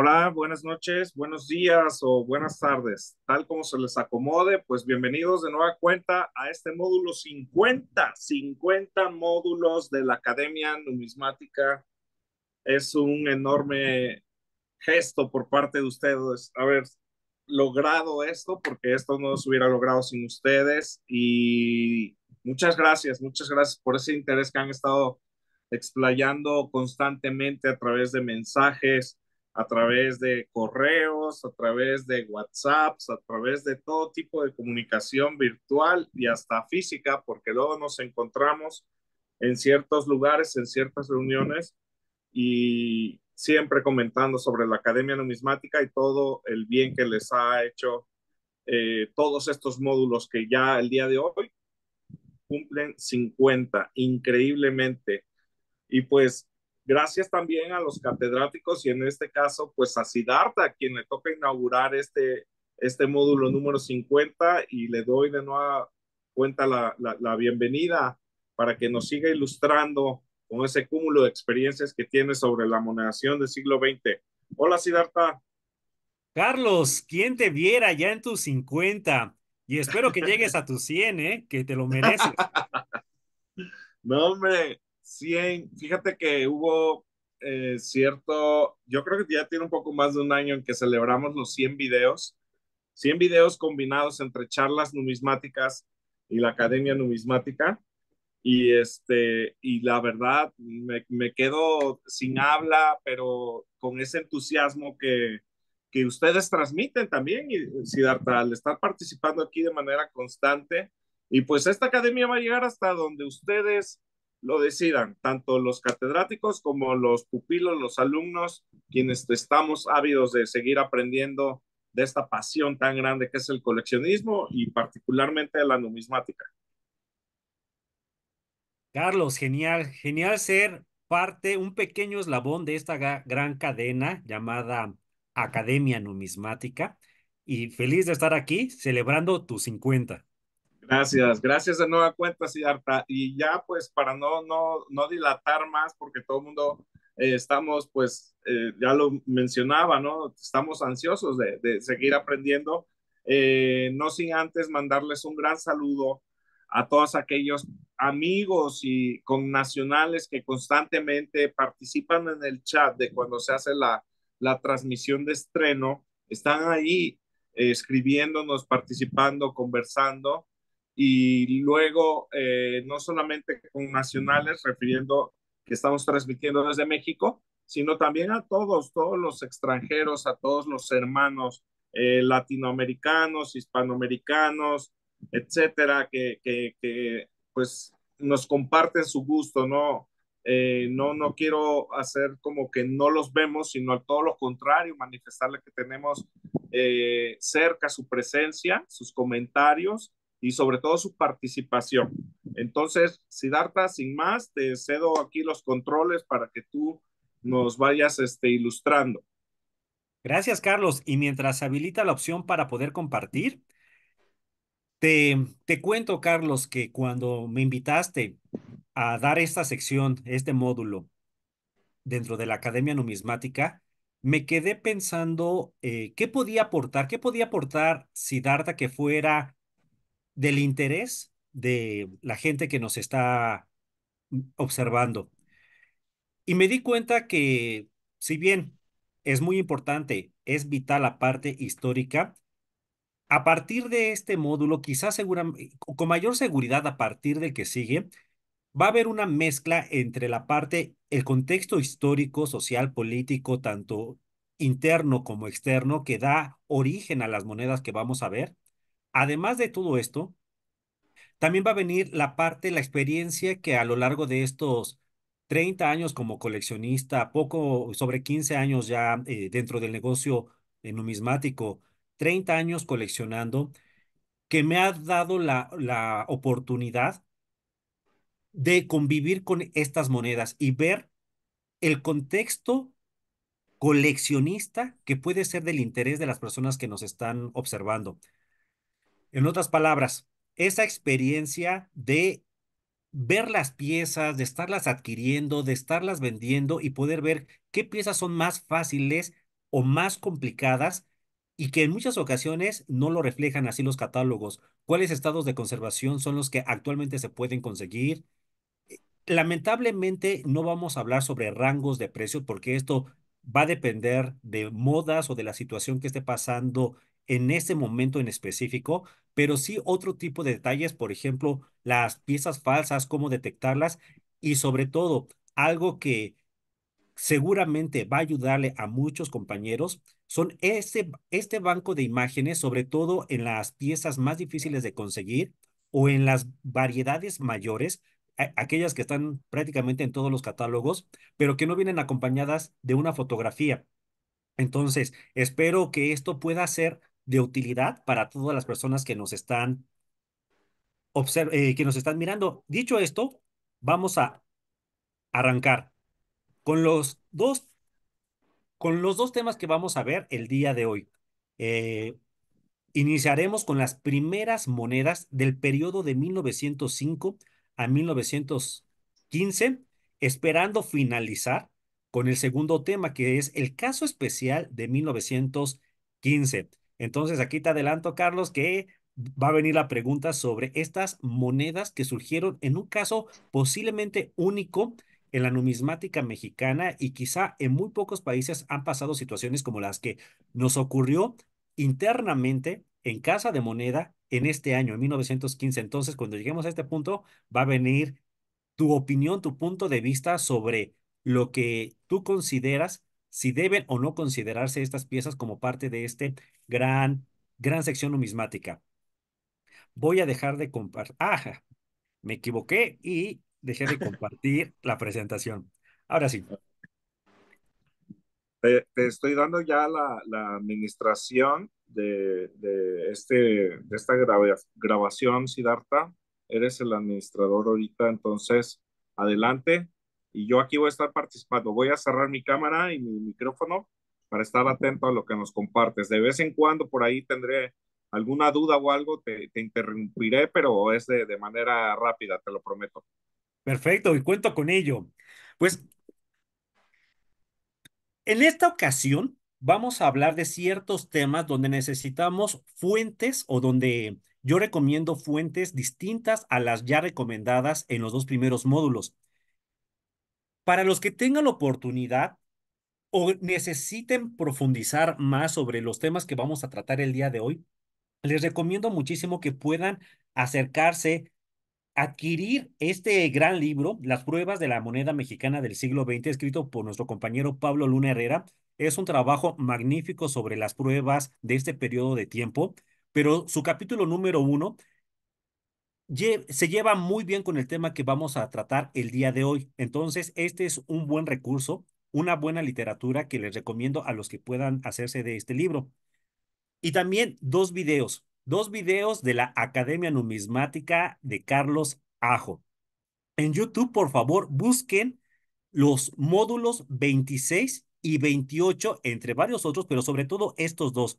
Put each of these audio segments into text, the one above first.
Hola, buenas noches, buenos días o buenas tardes. Tal como se les acomode, pues bienvenidos de nueva cuenta a este módulo 50, 50 módulos de la Academia Numismática. Es un enorme gesto por parte de ustedes haber logrado esto, porque esto no se hubiera logrado sin ustedes. Y muchas gracias, muchas gracias por ese interés que han estado explayando constantemente a través de mensajes a través de correos, a través de WhatsApps, a través de todo tipo de comunicación virtual y hasta física, porque luego nos encontramos en ciertos lugares, en ciertas reuniones y siempre comentando sobre la Academia Numismática y todo el bien que les ha hecho eh, todos estos módulos que ya el día de hoy cumplen 50, increíblemente. Y pues Gracias también a los catedráticos y en este caso, pues a sidarta quien le toca inaugurar este, este módulo número 50 y le doy de nueva cuenta la, la, bienvenida para que nos siga ilustrando con ese cúmulo de experiencias que tiene sobre la monedación del siglo XX. Hola, sidarta Carlos, ¿quién te viera ya en tus 50? Y espero que llegues a tus 100, ¿eh? que te lo mereces. no, hombre, 100, fíjate que hubo eh, cierto, yo creo que ya tiene un poco más de un año en que celebramos los 100 videos, 100 videos combinados entre charlas numismáticas y la Academia Numismática. Y, este, y la verdad, me, quedo sin habla, pero con ese entusiasmo que, que ustedes transmiten también, y, Siddhartha, al estar participando aquí de manera constante. Y pues esta academia va a llegar hasta donde ustedes lo decidan, tanto los catedráticos como los pupilos, los alumnos, quienes estamos ávidos de seguir aprendiendo de esta pasión tan grande que es el coleccionismo y particularmente la numismática. Carlos, genial, genial ser parte, un pequeño eslabón de esta gran cadena llamada Academia Numismática y feliz de estar aquí celebrando tu 50. Gracias, gracias de nueva cuenta, Siddhartha Y ya pues para no, no, no dilatar más, porque todo el mundo eh, estamos pues, eh, ya lo mencionaba, ¿no? Estamos ansiosos de, seguir aprendiendo. Eh, no sin antes mandarles un gran saludo a todos aquellos amigos y nacionales que constantemente participan en el chat de cuando se hace la, la transmisión de estreno. Están ahí escribiéndonos, participando, conversando y luego eh, no solamente con nacionales, refiriendo que estamos transmitiendo desde México, sino también a todos, todos los extranjeros, a todos los hermanos eh, latinoamericanos, hispanoamericanos, etcétera, que, que, que, pues nos comparten su gusto, ¿no? Eh, no, no quiero hacer como que no los vemos, sino al todo lo contrario, manifestarle que tenemos cerca su presencia, sus comentarios y sobre todo su participación. Entonces, Siddhartha, sin más, te cedo aquí los controles para que tú nos vayas este, ilustrando. Gracias, Carlos. Y mientras habilita la opción para poder compartir, te, cuento, Carlos, que cuando me invitaste a dar esta sección, este módulo dentro de la Academia Numismática, me quedé pensando eh, qué podía aportar, qué podía aportar Sidarta que fuera del interés de la gente que nos está observando. Y me di cuenta que, si bien es muy importante, es vital la parte histórica, a partir de este módulo, quizás con mayor seguridad a partir del que sigue, va a haber una mezcla entre la parte, el contexto histórico, social, político, tanto interno como externo, que da origen a las monedas que vamos a ver, Además de todo esto, también va a venir la parte, la experiencia que a lo largo de estos 30 años como coleccionista, poco sobre 15 años ya eh, dentro del negocio numismático, 30 años coleccionando, que me ha dado la oportunidad de convivir con estas monedas y ver el contexto coleccionista que puede ser del interés de las personas que nos están observando. En otras palabras, esa experiencia de ver las piezas, de estarlas adquiriendo, de estarlas vendiendo y poder ver qué piezas son más fáciles o más complicadas y que en muchas ocasiones no lo reflejan así los catálogos. ¿Cuáles estados de conservación son los que actualmente se pueden conseguir? Lamentablemente no vamos a hablar sobre rangos de precios porque esto va a depender de modas o de la situación que esté pasando en ese momento en específico, pero sí otro tipo de detalles, por ejemplo, las piezas falsas, cómo detectarlas y sobre todo algo que seguramente va a ayudarle a muchos compañeros son este banco de imágenes, sobre todo en las piezas más difíciles de conseguir o en las variedades mayores, aquellas que están prácticamente en todos los catálogos, pero que no vienen acompañadas de una fotografía. Entonces, espero que esto pueda ser de utilidad para todas las personas que nos están, eh, que nos están mirando. Dicho esto, vamos a arrancar con los dos, con los dos temas que vamos a ver el día de hoy. Eh, iniciaremos con las primeras monedas del periodo de 1905 a 1915, esperando finalizar con el segundo tema, que es el caso especial de 1915. Entonces, aquí te adelanto, Carlos, que va a venir la pregunta sobre estas monedas que surgieron en un caso posiblemente único en la numismática mexicana y quizá en muy pocos países han pasado situaciones como las que nos ocurrió internamente en Casa de Moneda en este año, en 1915. Entonces, cuando lleguemos a este punto, va a venir tu opinión, tu punto de vista sobre lo que tú consideras si deben o no considerarse estas piezas como parte de este gran, gran sección numismática. Voy a dejar de compartir. ¡Ajá! Me equivoqué y dejé de compartir la presentación. Ahora sí. Te, estoy dando ya la, administración de, este, de esta grabación, Siddhartha. Eres el administrador ahorita, entonces adelante y yo aquí voy a estar participando. Voy a cerrar mi cámara y mi micrófono para estar atento a lo que nos compartes. De vez en cuando por ahí tendré alguna duda o algo, te, interrumpiré, pero es de, manera rápida, te lo prometo. Perfecto, y cuento con ello. Pues en esta ocasión vamos a hablar de ciertos temas donde necesitamos fuentes o donde yo recomiendo fuentes distintas a las ya recomendadas en los dos primeros módulos. Para los que tengan la oportunidad o necesiten profundizar más sobre los temas que vamos a tratar el día de hoy, les recomiendo muchísimo que puedan acercarse, adquirir este gran libro, Las pruebas de la moneda mexicana del siglo XX, escrito por nuestro compañero Pablo Luna Herrera. Es un trabajo magnífico sobre las pruebas de este periodo de tiempo, pero su capítulo número uno se lleva muy bien con el tema que vamos a tratar el día de hoy. Entonces, este es un buen recurso, una buena literatura que les recomiendo a los que puedan hacerse de este libro. Y también dos videos, dos videos de la Academia Numismática de Carlos Ajo. En YouTube, por favor, busquen los módulos 26 y 28, entre varios otros, pero sobre todo estos dos,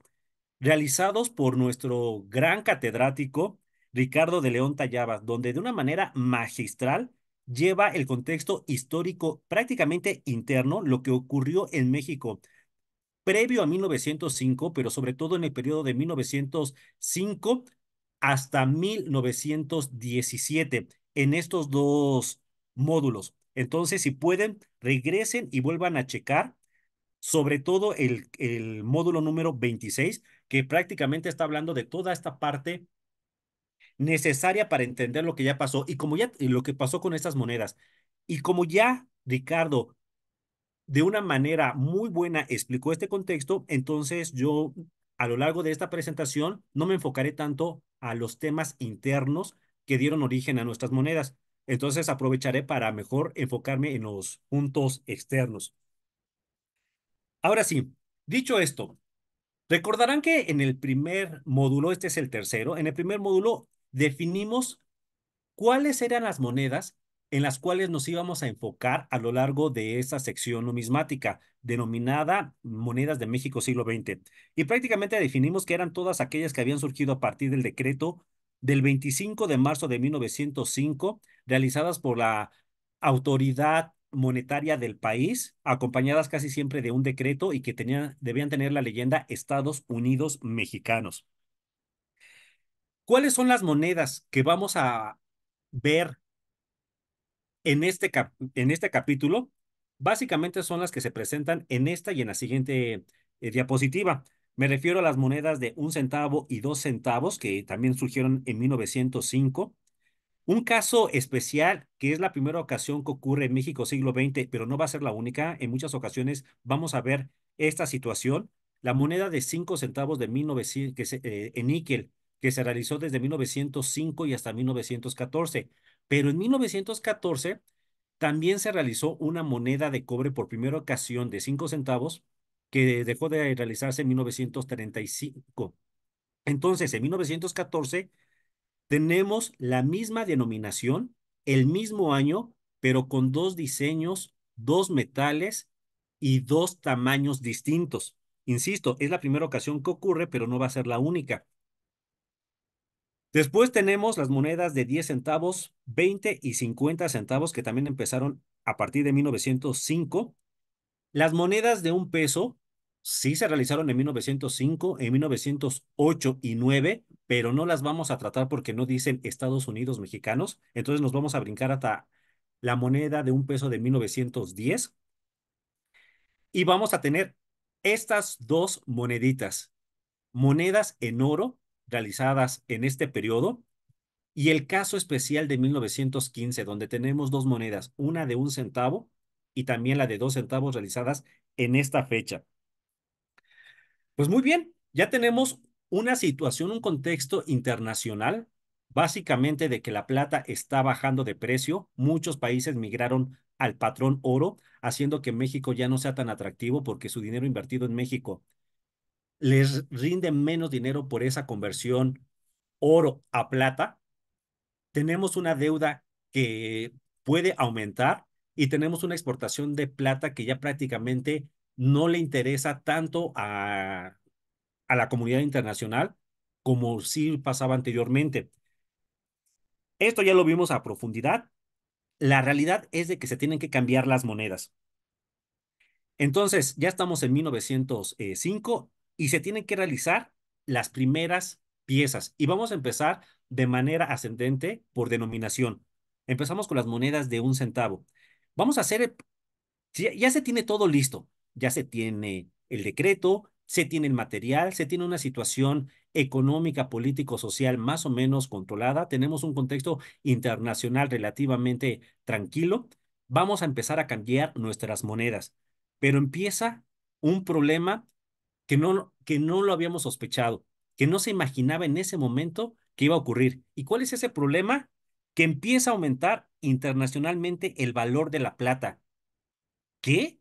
realizados por nuestro gran catedrático, Ricardo de León Tallabas, donde de una manera magistral lleva el contexto histórico prácticamente interno, lo que ocurrió en México previo a 1905, pero sobre todo en el periodo de 1905 hasta 1917, en estos dos módulos. Entonces, si pueden, regresen y vuelvan a checar, sobre todo el, el módulo número 26, que prácticamente está hablando de toda esta parte necesaria para entender lo que ya pasó y como ya lo que pasó con estas monedas. Y como ya Ricardo de una manera muy buena explicó este contexto, entonces yo a lo largo de esta presentación no me enfocaré tanto a los temas internos que dieron origen a nuestras monedas. Entonces aprovecharé para mejor enfocarme en los puntos externos. Ahora sí, dicho esto, recordarán que en el primer módulo, este es el tercero, en el primer módulo definimos cuáles eran las monedas en las cuales nos íbamos a enfocar a lo largo de esa sección numismática, denominada Monedas de México siglo XX. Y prácticamente definimos que eran todas aquellas que habían surgido a partir del decreto del 25 de marzo de 1905, realizadas por la autoridad monetaria del país, acompañadas casi siempre de un decreto y que tenían, debían tener la leyenda Estados Unidos Mexicanos. ¿Cuáles son las monedas que vamos a ver en este, en este capítulo? Básicamente son las que se presentan en esta y en la siguiente eh, diapositiva. Me refiero a las monedas de un centavo y dos centavos que también surgieron en 1905. Un caso especial, que es la primera ocasión que ocurre en México siglo XX, pero no va a ser la única. En muchas ocasiones vamos a ver esta situación. La moneda de cinco centavos de 1900, que eh, en níquel que se realizó desde 1905 y hasta 1914. Pero en 1914 también se realizó una moneda de cobre por primera ocasión de 5 centavos que dejó de realizarse en 1935. Entonces, en 1914 tenemos la misma denominación, el mismo año, pero con dos diseños, dos metales y dos tamaños distintos. Insisto, es la primera ocasión que ocurre, pero no va a ser la única. Después tenemos las monedas de 10 centavos, 20 y 50 centavos que también empezaron a partir de 1905. Las monedas de un peso sí se realizaron en 1905, en 1908 y 9, pero no las vamos a tratar porque no dicen Estados Unidos mexicanos. Entonces nos vamos a brincar hasta la moneda de un peso de 1910. Y vamos a tener estas dos moneditas, monedas en oro realizadas en este periodo y el caso especial de 1915, donde tenemos dos monedas, una de un centavo y también la de dos centavos realizadas en esta fecha. Pues muy bien, ya tenemos una situación, un contexto internacional, básicamente de que la plata está bajando de precio, muchos países migraron al patrón oro, haciendo que México ya no sea tan atractivo porque su dinero invertido en México les rinde menos dinero por esa conversión oro a plata, tenemos una deuda que puede aumentar y tenemos una exportación de plata que ya prácticamente no le interesa tanto a, la comunidad internacional como sí pasaba anteriormente. Esto ya lo vimos a profundidad. La realidad es de que se tienen que cambiar las monedas. Entonces, ya estamos en 1905 y se tienen que realizar las primeras piezas. Y vamos a empezar de manera ascendente por denominación. Empezamos con las monedas de un centavo. Vamos a hacer, ya, se tiene todo listo, ya se tiene el decreto, se tiene el material, se tiene una situación económica, político-social más o menos controlada, tenemos un contexto internacional relativamente tranquilo, vamos a empezar a cambiar nuestras monedas. Pero empieza un problema que no, que no lo habíamos sospechado, que no se imaginaba en ese momento que iba a ocurrir. ¿Y cuál es ese problema? Que empieza a aumentar internacionalmente el valor de la plata. ¿Qué?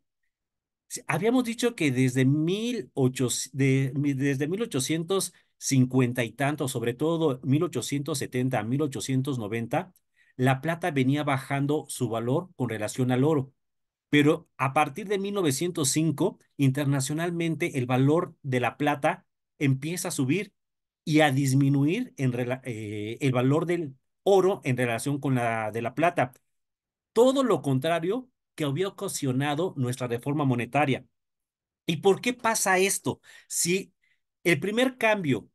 Habíamos dicho que desde, desde 1850 y tanto, sobre todo 1870 a 1890, la plata venía bajando su valor con relación al oro. Pero a partir de 1905, internacionalmente el valor de la plata empieza a subir y a disminuir eh, el valor del oro en relación con la de la plata. Todo lo contrario que había ocasionado nuestra reforma monetaria. ¿Y por qué pasa esto? Si el primer cambio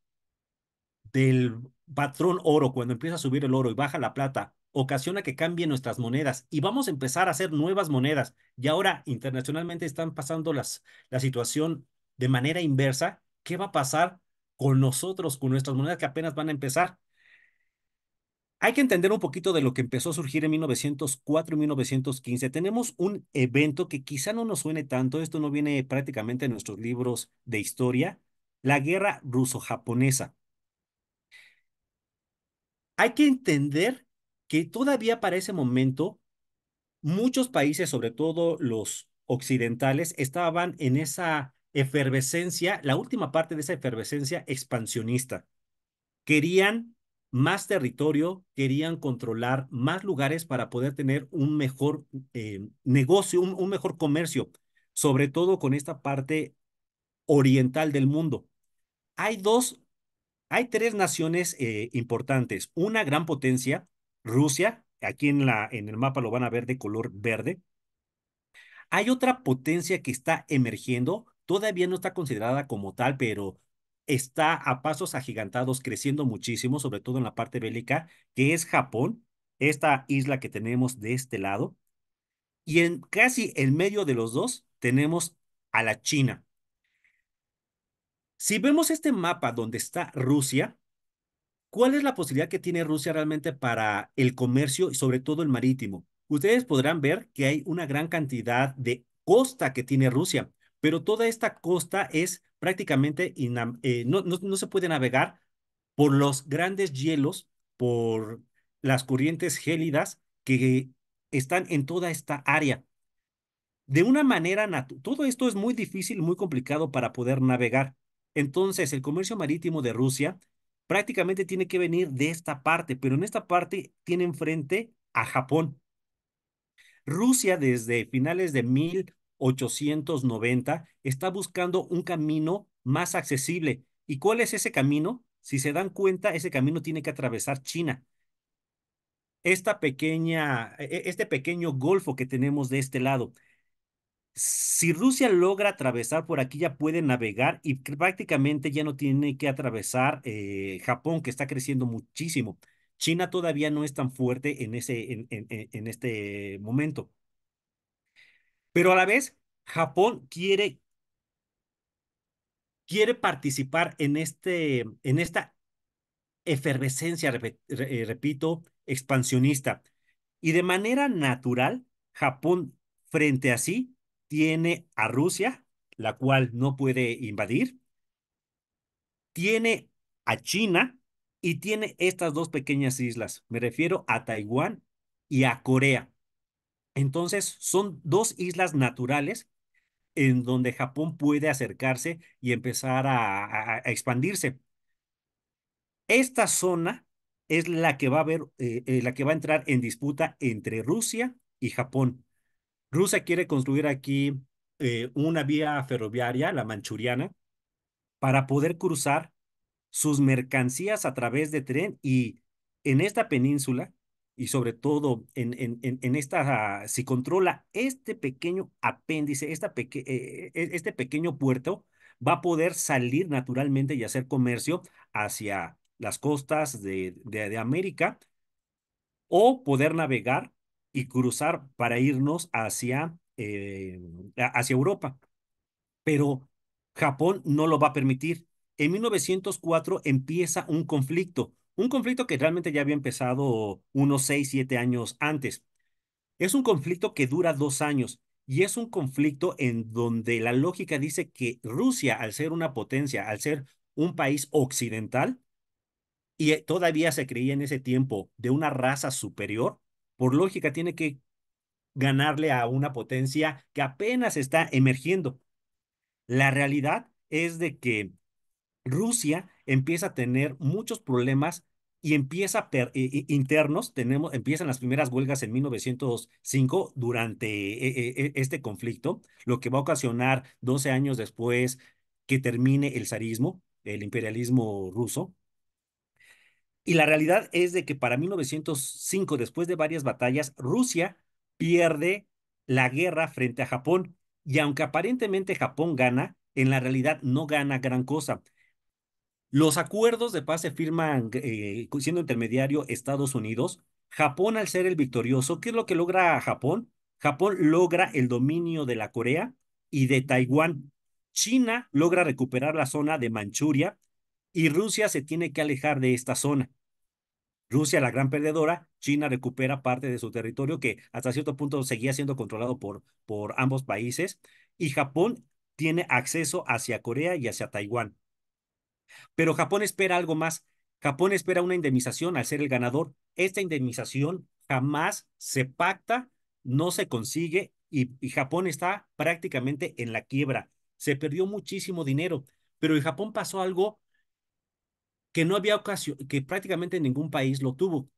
del patrón oro, cuando empieza a subir el oro y baja la plata, ocasiona que cambien nuestras monedas y vamos a empezar a hacer nuevas monedas. Y ahora internacionalmente están pasando las, la situación de manera inversa. ¿Qué va a pasar con nosotros, con nuestras monedas que apenas van a empezar? Hay que entender un poquito de lo que empezó a surgir en 1904 y 1915. Tenemos un evento que quizá no nos suene tanto, esto no viene prácticamente en nuestros libros de historia, la guerra ruso-japonesa. Hay que entender que todavía para ese momento muchos países, sobre todo los occidentales, estaban en esa efervescencia, la última parte de esa efervescencia expansionista. Querían más territorio, querían controlar más lugares para poder tener un mejor eh, negocio, un, mejor comercio, sobre todo con esta parte oriental del mundo. Hay dos, hay tres naciones eh, importantes, una gran potencia Rusia, aquí en, la, en el mapa lo van a ver de color verde. Hay otra potencia que está emergiendo, todavía no está considerada como tal, pero está a pasos agigantados, creciendo muchísimo, sobre todo en la parte bélica, que es Japón, esta isla que tenemos de este lado. Y en casi en medio de los dos tenemos a la China. Si vemos este mapa donde está Rusia, ¿Cuál es la posibilidad que tiene Rusia realmente para el comercio y sobre todo el marítimo? Ustedes podrán ver que hay una gran cantidad de costa que tiene Rusia, pero toda esta costa es prácticamente, eh, no, se puede navegar por los grandes hielos, por las corrientes gélidas que están en toda esta área. De una manera todo esto es muy difícil, muy complicado para poder navegar. Entonces, el comercio marítimo de Rusia prácticamente tiene que venir de esta parte, pero en esta parte tiene enfrente a Japón. Rusia desde finales de 1890 está buscando un camino más accesible. ¿Y cuál es ese camino? Si se dan cuenta, ese camino tiene que atravesar China. Esta pequeña, e, e, este pequeño golfo que tenemos de este lado si Rusia logra atravesar por aquí, ya puede navegar y prácticamente ya no tiene que atravesar eh, Japón, que está creciendo muchísimo. China todavía no es tan fuerte en, ese, en este momento. Pero a la vez, Japón quiere, quiere participar en, este, en esta efervescencia, eh, repito, expansionista. Y de manera natural, Japón frente a sí tiene a Rusia, la cual no puede invadir, tiene a China y tiene estas dos pequeñas islas. Me refiero a Taiwán y a Corea. Entonces, son dos islas naturales en donde Japón puede acercarse y empezar a, expandirse. Esta zona es la que va a eh, eh, la que va a entrar en disputa entre Rusia y Japón. Rusia quiere construir aquí eh, una vía ferroviaria, la manchuriana, para poder cruzar sus mercancías a través de tren y en esta península y sobre todo en, en, en esta, ah, si controla este pequeño apéndice, esta eh, eh, este pequeño puerto, va a poder salir naturalmente y hacer comercio hacia las costas de, de América o poder navegar y cruzar para irnos hacia, eh, hacia Europa. Pero Japón no lo va a permitir. En 1904 empieza un conflicto, un conflicto que realmente ya había empezado unos 6, siete años antes. Es un conflicto que dura dos años y es un conflicto en donde la lógica dice que Rusia, al ser una potencia, al ser un país occidental, y todavía se creía en ese tiempo de una raza superior, por lógica, tiene que ganarle a una potencia que apenas está emergiendo. La realidad es de que Rusia empieza a tener muchos problemas y empieza internos, tenemos, empiezan las primeras huelgas en 1905 durante e, e, e, este conflicto, lo que va a ocasionar 12 años después que termine el zarismo, el imperialismo ruso, y la realidad es de que para 1905, después de varias batallas, Rusia pierde la guerra frente a Japón. Y aunque aparentemente Japón gana, en la realidad no gana gran cosa. Los acuerdos de paz se firman eh, siendo intermediario Estados Unidos. Japón al ser el victorioso, ¿qué es lo que logra Japón? Japón logra el dominio de la Corea y de Taiwán. China logra recuperar la zona de Manchuria y Rusia se tiene que alejar de esta zona. Rusia, la gran perdedora, China recupera parte de su territorio que hasta cierto punto seguía siendo controlado por, por ambos países y Japón tiene acceso hacia Corea y hacia Taiwán. Pero Japón espera algo más. Japón espera una indemnización al ser el ganador. Esta indemnización jamás se pacta, no se consigue y, y Japón está prácticamente en la quiebra. Se perdió muchísimo dinero, pero en Japón pasó algo que no había ocasión, que prácticamente ningún país lo tuvo.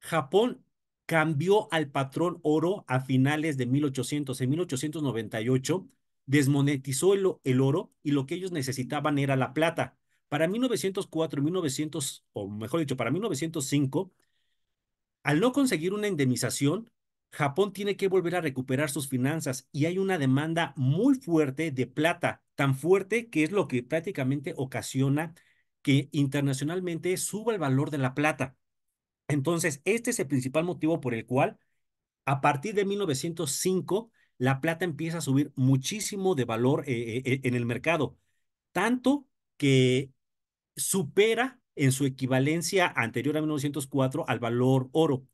Japón cambió al patrón oro a finales de 1800. En 1898 desmonetizó el, el oro y lo que ellos necesitaban era la plata. Para 1904, 1900, o mejor dicho, para 1905, al no conseguir una indemnización, Japón tiene que volver a recuperar sus finanzas y hay una demanda muy fuerte de plata, tan fuerte que es lo que prácticamente ocasiona que internacionalmente suba el valor de la plata. Entonces, este es el principal motivo por el cual, a partir de 1905, la plata empieza a subir muchísimo de valor eh, eh, en el mercado, tanto que supera en su equivalencia anterior a 1904 al valor oro,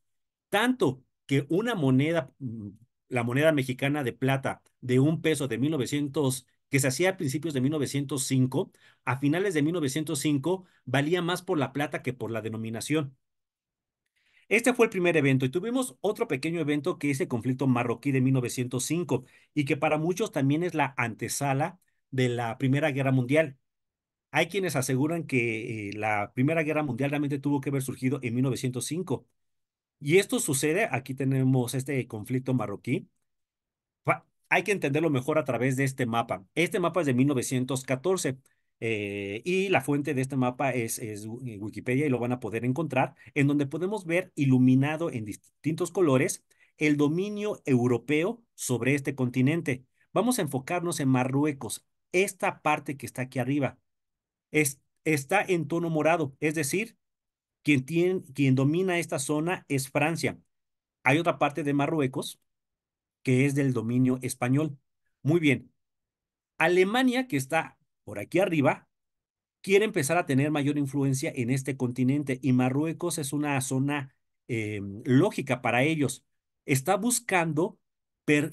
tanto que una moneda, mm, la moneda mexicana de plata de un peso de 1905 que se hacía a principios de 1905, a finales de 1905 valía más por la plata que por la denominación. Este fue el primer evento y tuvimos otro pequeño evento que es el conflicto marroquí de 1905 y que para muchos también es la antesala de la Primera Guerra Mundial. Hay quienes aseguran que eh, la Primera Guerra Mundial realmente tuvo que haber surgido en 1905. Y esto sucede, aquí tenemos este conflicto marroquí, hay que entenderlo mejor a través de este mapa. Este mapa es de 1914 eh, y la fuente de este mapa es, es, eh, Wikipedia y lo van a poder encontrar, en donde podemos ver iluminado en distintos colores el dominio europeo sobre este continente. Vamos a enfocarnos en Marruecos, esta parte que está aquí arriba. Es, está en tono morado, es decir, quien, quien domina esta zona es Francia. Hay otra parte de Marruecos que es del dominio español. Muy bien. Alemania, que está por aquí arriba, quiere empezar a tener mayor influencia en este continente y Marruecos es una zona eh, lógica para ellos. Está buscando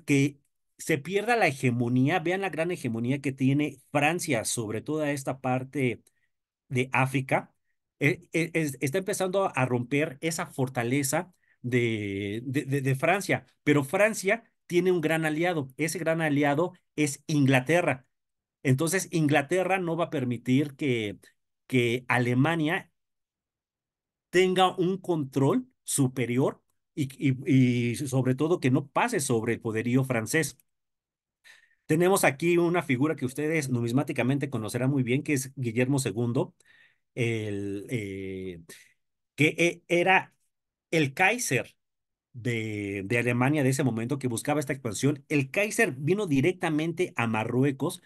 que se pierda la hegemonía, vean la gran hegemonía que tiene Francia sobre toda esta parte de África. Eh, eh, está empezando a romper esa fortaleza de Francia, pero Francia tiene un gran aliado. Ese gran aliado es Inglaterra. Entonces, Inglaterra no va a permitir que, que Alemania tenga un control superior y, y, sobre todo que no pase sobre el poderío francés. Tenemos aquí una figura que ustedes numismáticamente conocerán muy bien, que es Guillermo II, el, eh, que eh, era el Kaiser de, Alemania de ese momento que buscaba esta expansión. El Kaiser vino directamente a Marruecos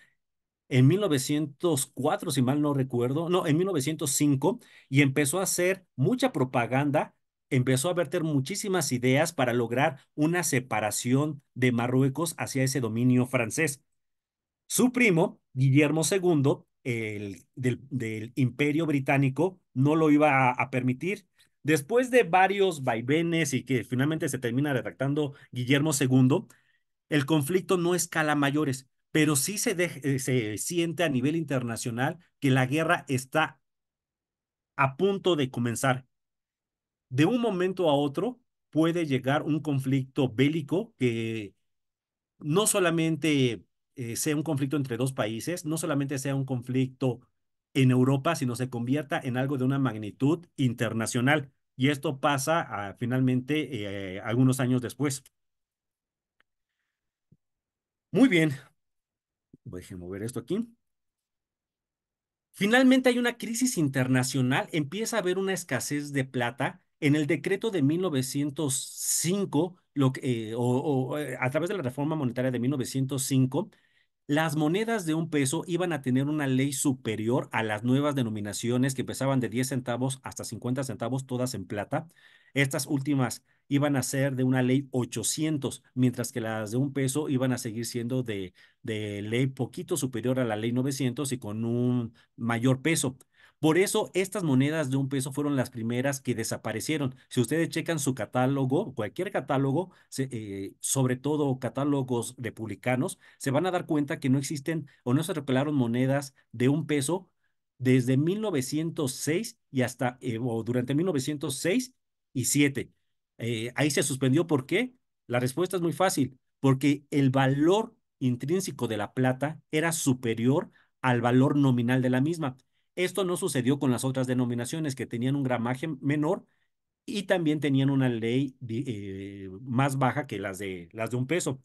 en 1904, si mal no recuerdo, no, en 1905, y empezó a hacer mucha propaganda, empezó a verter muchísimas ideas para lograr una separación de Marruecos hacia ese dominio francés. Su primo, Guillermo II, el, del, imperio británico, no lo iba a permitir Después de varios vaivenes y que finalmente se termina redactando Guillermo II, el conflicto no escala mayores, pero sí se, eh, se siente a nivel internacional que la guerra está a punto de comenzar. De un momento a otro puede llegar un conflicto bélico que no solamente eh, sea un conflicto entre dos países, no solamente sea un conflicto en Europa, sino se convierta en algo de una magnitud internacional. Y esto pasa ah, finalmente eh, algunos años después. Muy bien. Voy a mover esto aquí. Finalmente hay una crisis internacional, empieza a haber una escasez de plata. En el decreto de 1905, lo eh, o, eh, a través de la reforma monetaria de 1905, las monedas de un peso iban a tener una ley superior a las nuevas denominaciones que pesaban de 10 centavos hasta 50 centavos, todas en plata. Estas últimas iban a ser de una ley 800, mientras que las de un peso iban a seguir siendo de, de ley poquito superior a la ley 900 y con un mayor peso. Por eso estas monedas de un peso fueron las primeras que desaparecieron. Si ustedes checan su catálogo, cualquier catálogo, eh, sobre todo catálogos republicanos, se van a dar cuenta que no existen o no se repelaron monedas de un peso desde 1906 y hasta, eh, o durante 1906 y 7. Eh, ahí se suspendió. ¿Por qué? La respuesta es muy fácil, porque el valor intrínseco de la plata era superior al valor nominal de la misma. Esto no sucedió con las otras denominaciones que tenían un gramaje menor y también tenían una ley eh, más baja que las de, las de un peso.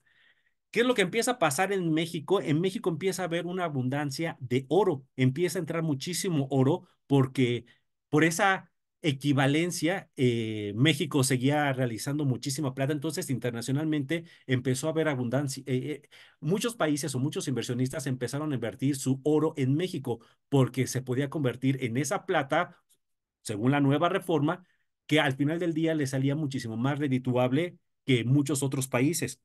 ¿Qué es lo que empieza a pasar en México? En México empieza a haber una abundancia de oro, empieza a entrar muchísimo oro porque por esa equivalencia, eh, México seguía realizando muchísima plata, entonces internacionalmente empezó a haber abundancia. Eh, eh, muchos países o muchos inversionistas empezaron a invertir su oro en México porque se podía convertir en esa plata, según la nueva reforma, que al final del día le salía muchísimo más redituable que muchos otros países.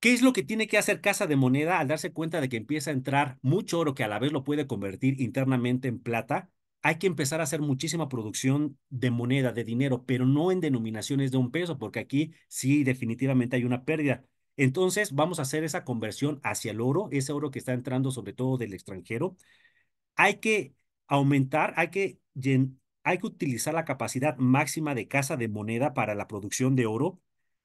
¿Qué es lo que tiene que hacer Casa de Moneda al darse cuenta de que empieza a entrar mucho oro que a la vez lo puede convertir internamente en plata? hay que empezar a hacer muchísima producción de moneda, de dinero, pero no en denominaciones de un peso, porque aquí sí definitivamente hay una pérdida. Entonces vamos a hacer esa conversión hacia el oro, ese oro que está entrando sobre todo del extranjero. Hay que aumentar, hay que, hay que utilizar la capacidad máxima de casa de moneda para la producción de oro.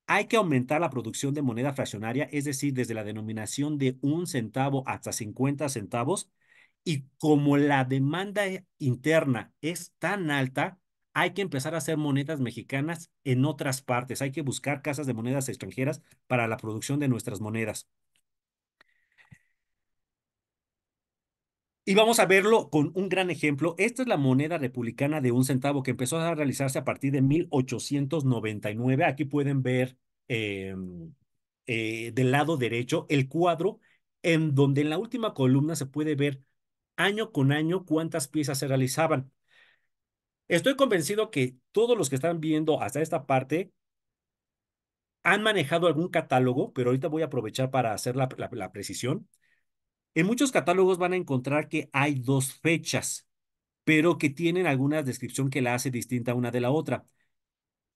Hay que aumentar la producción de moneda fraccionaria, es decir, desde la denominación de un centavo hasta 50 centavos y como la demanda e, interna es tan alta, hay que empezar a hacer monedas mexicanas en otras partes. Hay que buscar casas de monedas extranjeras para la producción de nuestras monedas. Y vamos a verlo con un gran ejemplo. Esta es la moneda republicana de un centavo que empezó a realizarse a partir de 1899. Aquí pueden ver em, eh, del lado derecho el cuadro en donde en la última columna se puede ver año con año cuántas piezas se realizaban. Estoy convencido que todos los que están viendo hasta esta parte han manejado algún catálogo, pero ahorita voy a aprovechar para hacer la, precisión. En muchos catálogos van a encontrar que hay dos fechas, pero que tienen alguna descripción que la hace distinta una de la otra.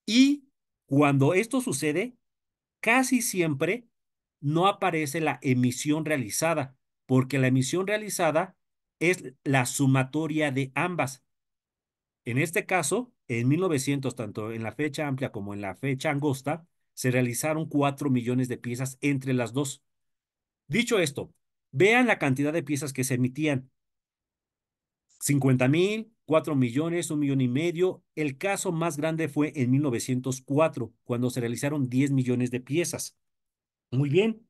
Y cuando esto sucede, casi siempre no aparece la emisión realizada, porque la emisión realizada es la sumatoria de ambas. En este caso, en 1900, tanto en la fecha amplia como en la fecha angosta, se realizaron 4 millones de piezas entre las dos. Dicho esto, vean la cantidad de piezas que se emitían. 50 mil, 4 millones, un millón y medio. El caso más grande fue en 1904, cuando se realizaron 10 millones de piezas. Muy bien.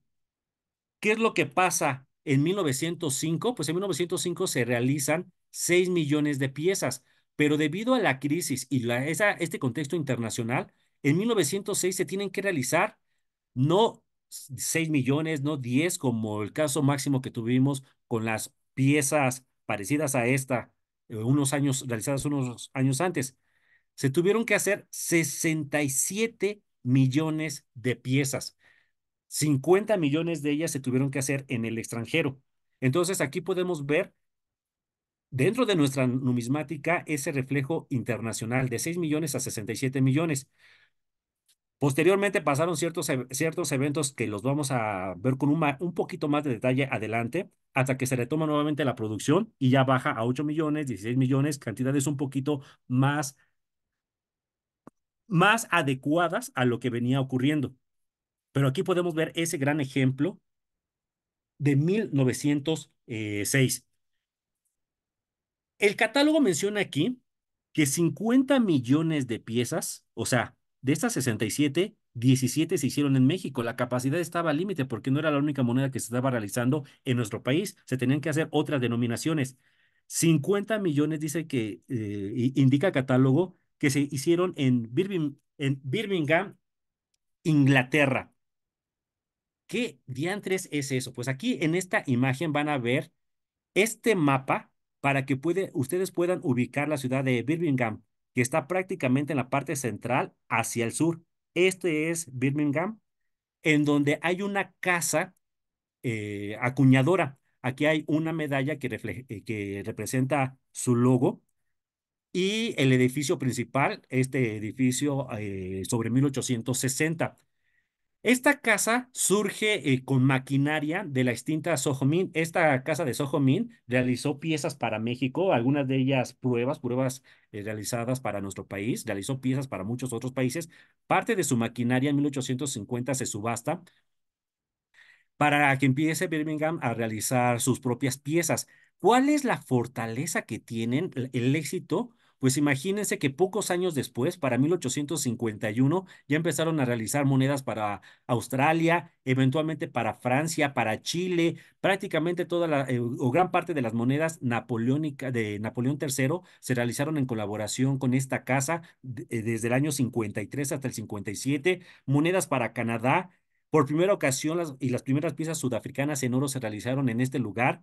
¿Qué es lo que pasa en 1905, pues en 1905 se realizan 6 millones de piezas, pero debido a la crisis y la, este contexto internacional, en 1906 se tienen que realizar no 6 millones, no 10, como el caso máximo que tuvimos con las piezas parecidas a esta, eh, unos años, realizadas unos años antes. Se tuvieron que hacer 67 millones de piezas. 50 millones de ellas se tuvieron que hacer en el extranjero. Entonces aquí podemos ver dentro de nuestra numismática ese reflejo internacional de 6 millones a 67 millones. Posteriormente pasaron ciertos, e-, ciertos eventos que los vamos a ver con un, un poquito más de detalle adelante, hasta que se retoma nuevamente la producción y ya baja a 8 millones, 16 millones, cantidades un poquito más, más adecuadas a lo que venía ocurriendo. Pero aquí podemos ver ese gran ejemplo de 1906. El catálogo menciona aquí que 50 millones de piezas, o sea, de estas 67, 17 se hicieron en México. La capacidad estaba al límite porque no era la única moneda que se estaba realizando en nuestro país. Se tenían que hacer otras denominaciones. 50 millones dice que eh, indica indica catálogo que se hicieron en Birmingham, Inglaterra. ¿Qué diantres es eso? Pues aquí en esta imagen van a ver este mapa para que ustedes puedan ubicar la ciudad de Birmingham, que está prácticamente en la parte central hacia el sur. Este es Birmingham, en donde hay una casa eh, acuñadora. Aquí hay una medalla eh, que, representa su logo y el edificio principal, este edificio eh, sobre 1860. Esta casa surge eh, con maquinaria de la extinta Sojomin. Esta casa de Sohomín realizó piezas para México, algunas de ellas pruebas, pruebas eh, realizadas para nuestro país, realizó piezas para muchos otros países. Parte de su maquinaria en 1850 se subasta para que empiece Birmingham a realizar sus propias piezas. ¿Cuál es la fortaleza que tienen, el éxito pues imagínense que pocos años después, para 1851, ya empezaron a realizar monedas para Australia, eventualmente para Francia, para Chile, prácticamente toda la eh, o gran parte de las monedas napoleónicas de Napoleón III se realizaron en colaboración con esta casa eh, desde el año 53 hasta el 57, monedas para Canadá, por primera ocasión y las primeras piezas sudafricanas en oro se realizaron en este lugar.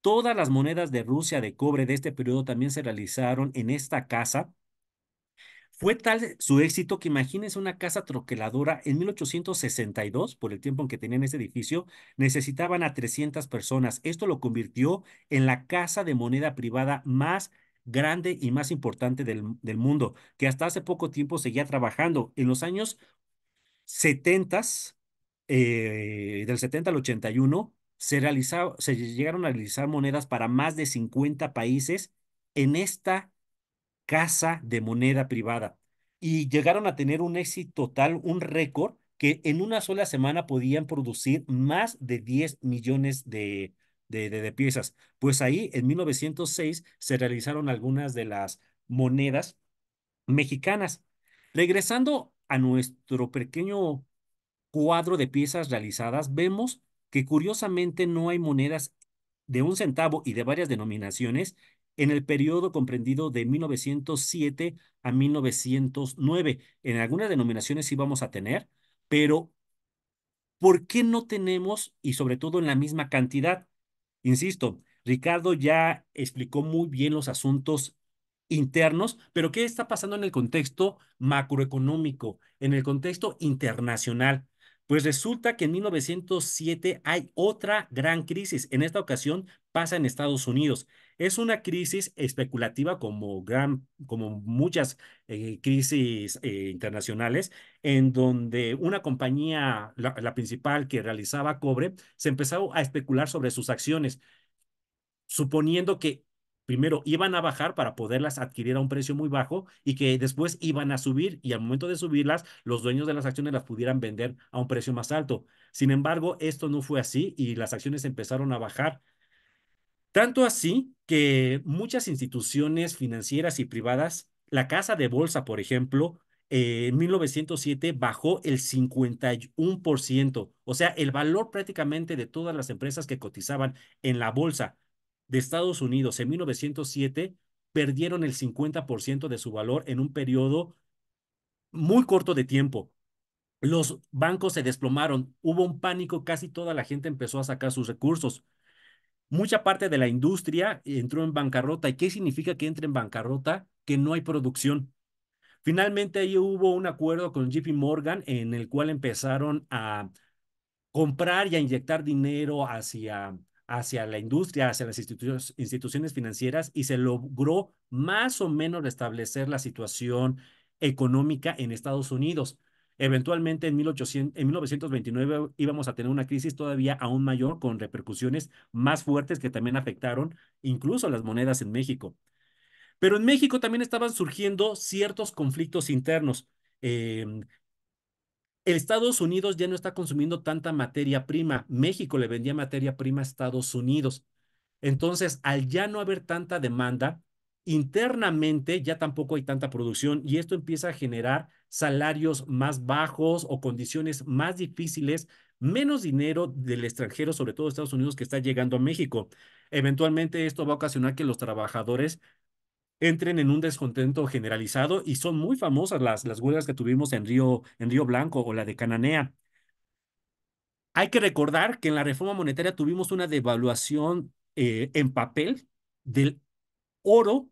Todas las monedas de Rusia de cobre de este periodo también se realizaron en esta casa. Fue tal su éxito que imagínense una casa troqueladora en 1862, por el tiempo en que tenían ese edificio, necesitaban a 300 personas. Esto lo convirtió en la casa de moneda privada más grande y más importante del, mundo, que hasta hace poco tiempo seguía trabajando. En los años 70, eh, del 70 al 81, se, se llegaron a realizar monedas para más de 50 países en esta casa de moneda privada y llegaron a tener un éxito total, un récord, que en una sola semana podían producir más de 10 millones de, de, de piezas. Pues ahí, en 1906, se realizaron algunas de las monedas mexicanas. Regresando a nuestro pequeño cuadro de piezas realizadas, vemos que curiosamente no hay monedas de un centavo y de varias denominaciones en el periodo comprendido de 1907 a 1909. En algunas denominaciones sí vamos a tener, pero ¿por qué no tenemos y sobre todo en la misma cantidad? Insisto, Ricardo ya explicó muy bien los asuntos internos, pero ¿qué está pasando en el contexto macroeconómico, en el contexto internacional? Pues resulta que en 1907 hay otra gran crisis. En esta ocasión pasa en Estados Unidos. Es una crisis especulativa como, gran, como muchas eh, crisis eh, internacionales, en donde una compañía, la, la principal que realizaba cobre, se empezó a especular sobre sus acciones, suponiendo que primero iban a bajar para poderlas adquirir a un precio muy bajo y que después iban a subir y al momento de subirlas, los dueños de las acciones las pudieran vender a un precio más alto. Sin embargo, esto no fue así y las acciones empezaron a bajar. Tanto así que muchas instituciones financieras y privadas, la Casa de Bolsa, por ejemplo, en 1907 bajó el 51%, o sea, el valor prácticamente de todas las empresas que cotizaban en la bolsa de Estados Unidos en 1907 perdieron el 50% de su valor en un periodo muy corto de tiempo. Los bancos se desplomaron, hubo un pánico, casi toda la gente empezó a sacar sus recursos. Mucha parte de la industria entró en bancarrota. ¿Y qué significa que entre en bancarrota? Que no hay producción. Finalmente ahí hubo un acuerdo con JP Morgan en el cual empezaron a comprar y a inyectar dinero hacia hacia la industria, hacia las instituciones financieras y se logró más o menos restablecer la situación económica en Estados Unidos. Eventualmente en, en 1929 íbamos a tener una crisis todavía aún mayor con repercusiones más fuertes que también afectaron incluso las monedas en México. Pero en México también estaban surgiendo ciertos conflictos internos. Em, Estados Unidos ya no está consumiendo tanta materia prima. México le vendía materia prima a Estados Unidos. Entonces, al ya no haber tanta demanda, internamente ya tampoco hay tanta producción y esto empieza a generar salarios más bajos o condiciones más difíciles, menos dinero del extranjero, sobre todo Estados Unidos, que está llegando a México. Eventualmente esto va a ocasionar que los trabajadores entren en un descontento generalizado y son muy famosas las, las huelgas que tuvimos en Río, en Río Blanco o la de Cananea. Hay que recordar que en la reforma monetaria tuvimos una devaluación eh, en papel del oro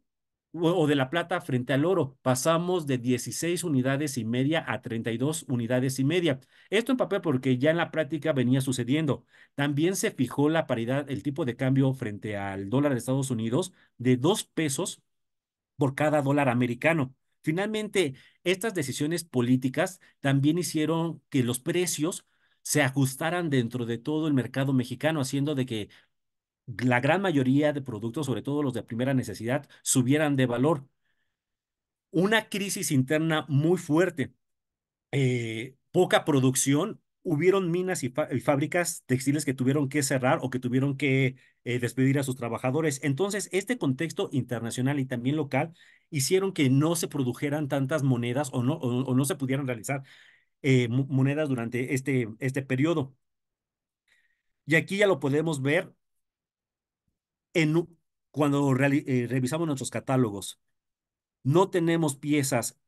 o de la plata frente al oro. Pasamos de 16 unidades y media a 32 unidades y media. Esto en papel porque ya en la práctica venía sucediendo. También se fijó la paridad, el tipo de cambio frente al dólar de Estados Unidos de 2 pesos por cada dólar americano. Finalmente, estas decisiones políticas también hicieron que los precios se ajustaran dentro de todo el mercado mexicano, haciendo de que la gran mayoría de productos, sobre todo los de primera necesidad, subieran de valor. Una crisis interna muy fuerte, eh, poca producción hubieron minas y, fábricas textiles que tuvieron que cerrar o que tuvieron que eh, despedir a sus trabajadores. Entonces, este contexto internacional y también local hicieron que no se produjeran tantas monedas o no, o, no se pudieran realizar eh, monedas durante este, este periodo. Y aquí ya lo podemos ver en, cuando eh, revisamos nuestros catálogos. No tenemos piezas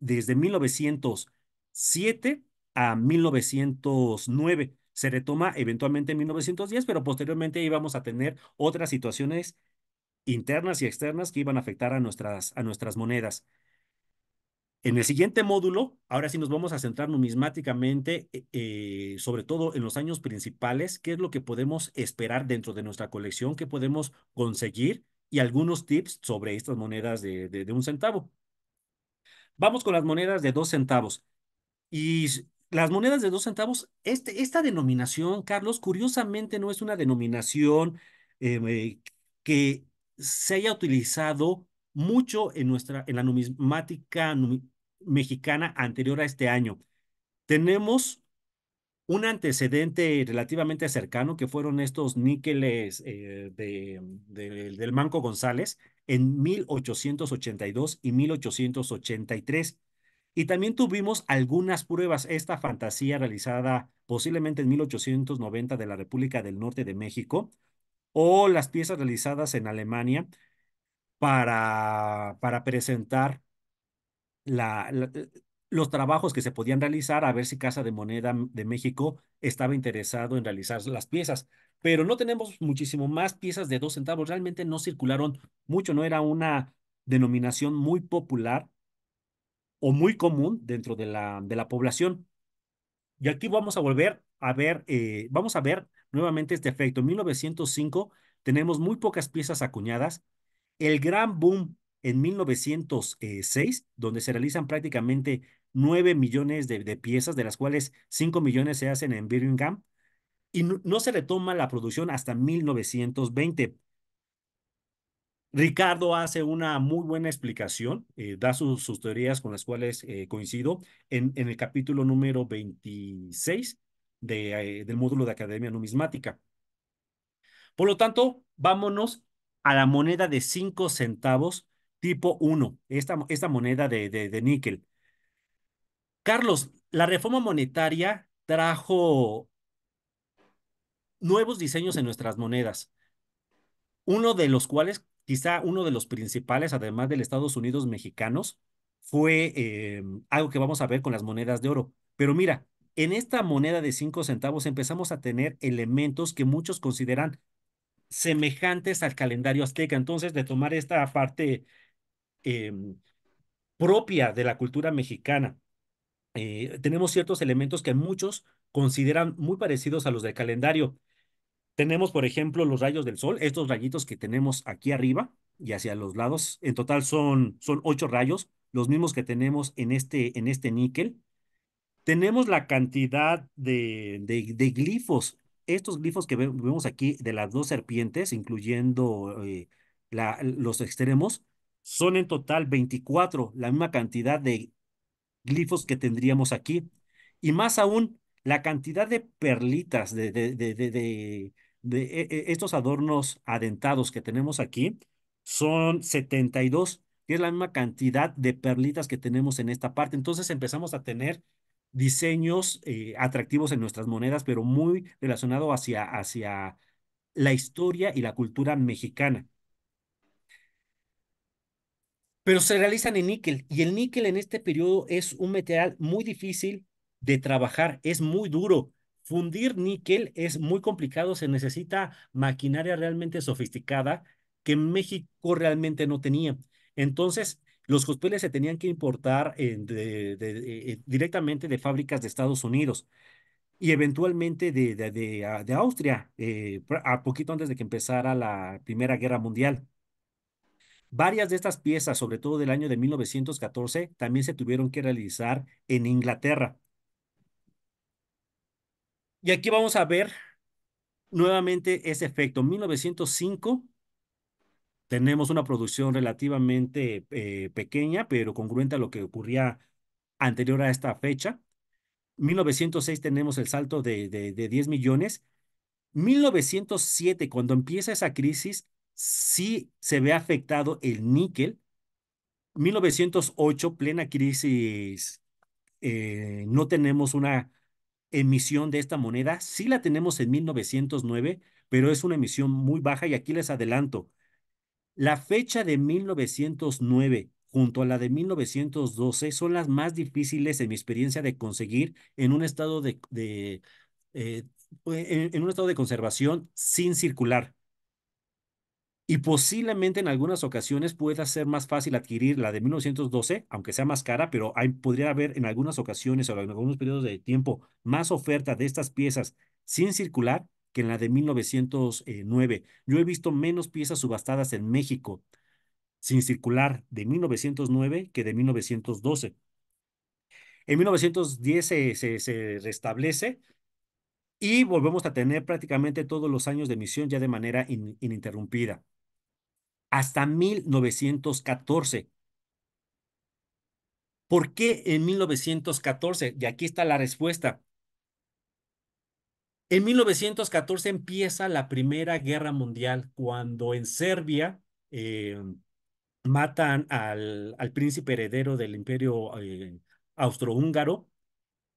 desde 1907 a 1909. Se retoma eventualmente en 1910, pero posteriormente íbamos a tener otras situaciones internas y externas que iban a afectar a nuestras, a nuestras monedas. En el siguiente módulo, ahora sí nos vamos a centrar numismáticamente, eh, eh, sobre todo en los años principales, qué es lo que podemos esperar dentro de nuestra colección, qué podemos conseguir y algunos tips sobre estas monedas de, de un centavo. Vamos con las monedas de dos centavos. Y las monedas de dos centavos, este, esta denominación, Carlos, curiosamente no es una denominación em, eh, que se haya utilizado mucho en, nuestra, en la numismática mexicana anterior a este año. Tenemos un antecedente relativamente cercano que fueron estos níqueles eh, del Manco González en 1882 y 1883 y también tuvimos algunas pruebas. Esta fantasía realizada posiblemente en 1890 de la República del Norte de México o las piezas realizadas en Alemania para, para presentar eh, los trabajos que se podían realizar a ver si Casa de Moneda de México estaba interesado en realizar las piezas. Pero no tenemos muchísimo más piezas de dos centavos. Realmente no circularon mucho, no era una denominación muy popular o muy común dentro de la, de la población. Y aquí vamos a volver a ver, eh, vamos a ver nuevamente este efecto. En 1905 tenemos muy pocas piezas acuñadas. El gran boom en 1906, donde se realizan prácticamente 9 millones de, piezas, de las cuales 5 millones se hacen en Birmingham, y no, no se retoma la producción hasta 1920. Ricardo hace una muy buena explicación, eh, da sus, teorías con las cuales eh, coincido en, el capítulo número 26 eh, del módulo de Academia Numismática. Por lo tanto, vámonos a la moneda de 5 centavos tipo 1, esta, esta moneda de, de níquel. Carlos, la reforma monetaria trajo nuevos diseños en nuestras monedas, uno de los cuales quizá uno de los principales, además del Estados Unidos mexicanos, fue eh, algo que vamos a ver con las monedas de oro. Pero mira, en esta moneda de cinco centavos empezamos a tener elementos que muchos consideran semejantes al calendario azteca. Entonces, de tomar esta parte eh, propia de la cultura mexicana, eh, tenemos ciertos elementos que muchos consideran muy parecidos a los del calendario. Tenemos, por ejemplo, los rayos del sol, estos rayitos que tenemos aquí arriba y hacia los lados. En total son, son ocho rayos, los mismos que tenemos en este, en este níquel. Tenemos la cantidad de, glifos. Estos glifos que vemos aquí de las dos serpientes, incluyendo eh, la, los extremos, son en total 24, la misma cantidad de glifos que tendríamos aquí. Y más aún, la cantidad de perlitas, de, de, de, de e, e, estos adornos adentados que tenemos aquí son 72, que es la misma cantidad de perlitas que tenemos en esta parte. Entonces empezamos a tener diseños eh, atractivos en nuestras monedas, pero muy relacionado hacia, hacia la historia y la cultura mexicana. Pero se realizan en níquel y el níquel en este periodo es un material muy difícil de trabajar, es muy duro fundir níquel es muy complicado, se necesita maquinaria realmente sofisticada que México realmente no tenía. Entonces, los cospeles se tenían que importar eh, eh, eh, directamente de fábricas de Estados Unidos y eventualmente de, ah, Austria, a poquito antes de que empezara la Primera Guerra Mundial. Varias de estas piezas, sobre todo del año de 1914, también se tuvieron que realizar en Inglaterra. Y aquí vamos a ver nuevamente ese efecto. 1905 tenemos una producción relativamente eh, pequeña, pero congruente a lo que ocurría anterior a esta fecha. 1906 tenemos el salto de, de, 10 millones. 1907, cuando empieza esa crisis, sí se ve afectado el níquel. 1908, plena crisis, eh, no tenemos una emisión de esta moneda. Sí la tenemos en 1909, pero es una emisión muy baja y aquí les adelanto. La fecha de 1909 junto a la de 1912 son las más difíciles en mi experiencia de conseguir en un estado de, eh, en un estado de conservación sin circular y posiblemente en algunas ocasiones pueda ser más fácil adquirir la de 1912, aunque sea más cara, pero podría haber en algunas ocasiones o en algunos periodos de tiempo más oferta de estas piezas sin circular que en la de 1909. Yo he visto menos piezas subastadas en México sin circular de 1909 que de 1912. En 1910 se, restablece y volvemos a tener prácticamente todos los años de emisión ya de manera ininterrumpida hasta 1914. ¿Por qué en 1914? Y aquí está la respuesta. En 1914 empieza la Primera Guerra Mundial, cuando en Serbia eh, matan al, al, príncipe heredero del imperio eh, austrohúngaro,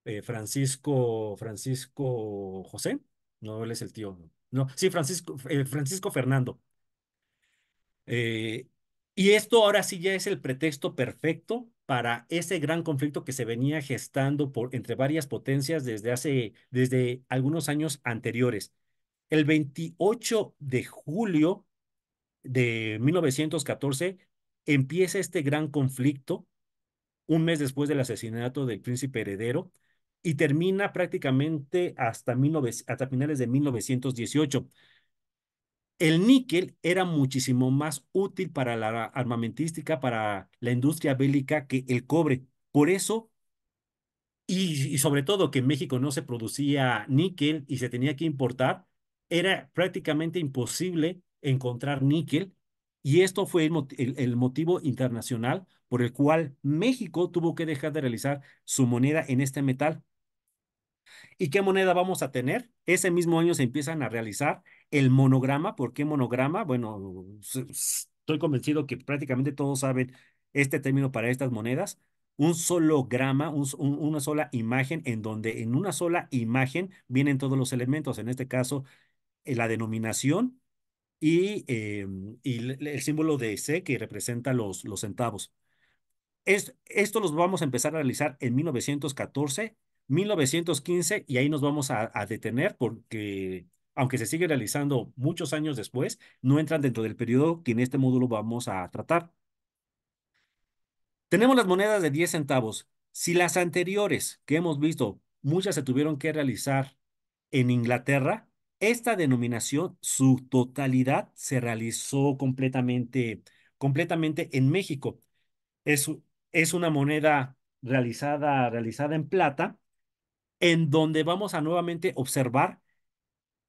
eh, Francisco, Francisco José, no, él es el tío, no, sí, Francisco, Francisco Fernando, eh, y esto ahora sí ya es el pretexto perfecto para ese gran conflicto que se venía gestando por, entre varias potencias desde hace, desde algunos años anteriores. El 28 de julio de 1914 empieza este gran conflicto, un mes después del asesinato del príncipe heredero, y termina prácticamente hasta, hasta finales de 1918 el níquel era muchísimo más útil para la armamentística, para la industria bélica que el cobre. Por eso, y, sobre todo que en México no se producía níquel y se tenía que importar, era prácticamente imposible encontrar níquel. Y esto fue el motivo internacional por el cual México tuvo que dejar de realizar su moneda en este metal ¿Y qué moneda vamos a tener? Ese mismo año se empiezan a realizar el monograma. ¿Por qué monograma? Bueno, estoy convencido que prácticamente todos saben este término para estas monedas. Un solo grama, una sola imagen, en donde en una sola imagen vienen todos los elementos, en este caso eh, la denominación y, eh, el, símbolo de C que representa los, centavos. esto los vamos a empezar a realizar en 1914 1915, y ahí nos vamos a, detener porque aunque se sigue realizando muchos años después, no entran dentro del periodo que en este módulo vamos a tratar. Tenemos las monedas de 10 centavos. Si las anteriores que hemos visto, muchas se tuvieron que realizar en Inglaterra, esta denominación, su totalidad, se realizó completamente, completamente en México. Es, es una moneda realizada, realizada en plata, en donde vamos a nuevamente observar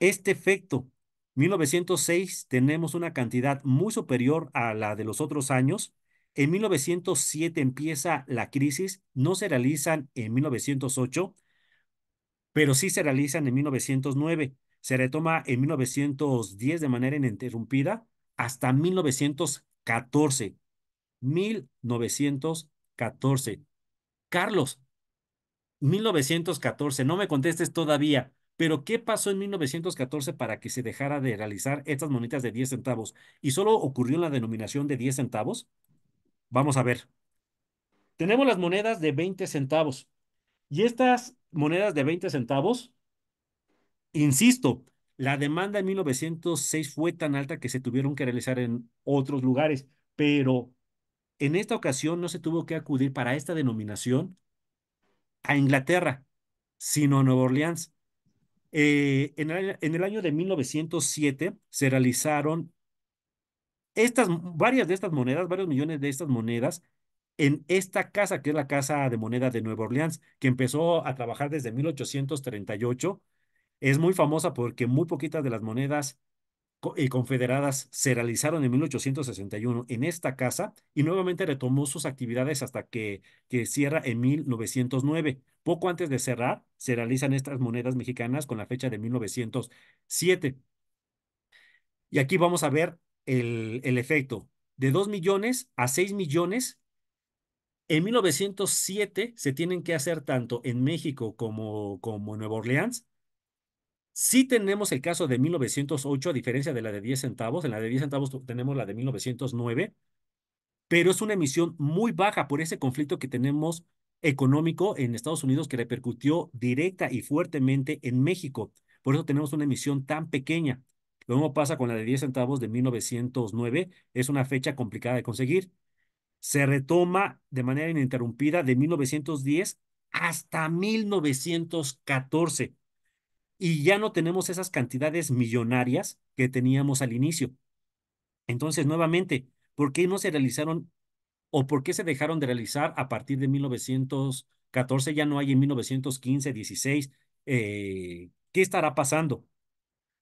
este efecto. 1906 tenemos una cantidad muy superior a la de los otros años. En 1907 empieza la crisis, no se realizan en 1908, pero sí se realizan en 1909. Se retoma en 1910 de manera ininterrumpida hasta 1914. 1914. Carlos, 1914, no me contestes todavía, pero ¿qué pasó en 1914 para que se dejara de realizar estas monedas de 10 centavos? ¿Y solo ocurrió en la denominación de 10 centavos? Vamos a ver. Tenemos las monedas de 20 centavos. Y estas monedas de 20 centavos, insisto, la demanda en 1906 fue tan alta que se tuvieron que realizar en otros lugares, pero en esta ocasión no se tuvo que acudir para esta denominación a Inglaterra, sino a Nueva Orleans. Eh, en, el, año de 1907 se realizaron estas, varias de estas monedas, varios millones de estas monedas, en esta casa, que es la Casa de Moneda de Nueva Orleans, que empezó a trabajar desde 1838. Es muy famosa porque muy poquitas de las monedas eh, confederadas se realizaron en 1861 en esta casa y nuevamente retomó sus actividades hasta que, cierra en 1909. Poco antes de cerrar, se realizan estas monedas mexicanas con la fecha de 1907. Y aquí vamos a ver el, efecto. De 2 millones a 6 millones, en 1907 se tienen que hacer tanto en México como, como en Nueva Orleans Sí tenemos el caso de 1908, a diferencia de la de 10 centavos. En la de 10 centavos tenemos la de 1909, pero es una emisión muy baja por ese conflicto que tenemos económico en Estados Unidos que repercutió directa y fuertemente en México. Por eso tenemos una emisión tan pequeña. Lo mismo pasa con la de 10 centavos de 1909. Es una fecha complicada de conseguir. Se retoma de manera ininterrumpida de 1910 hasta 1914 y ya no tenemos esas cantidades millonarias que teníamos al inicio. Entonces, nuevamente, ¿por qué no se realizaron o por qué se dejaron de realizar a partir de 1914? Ya no hay en 1915, 16. Eh, ¿Qué estará pasando?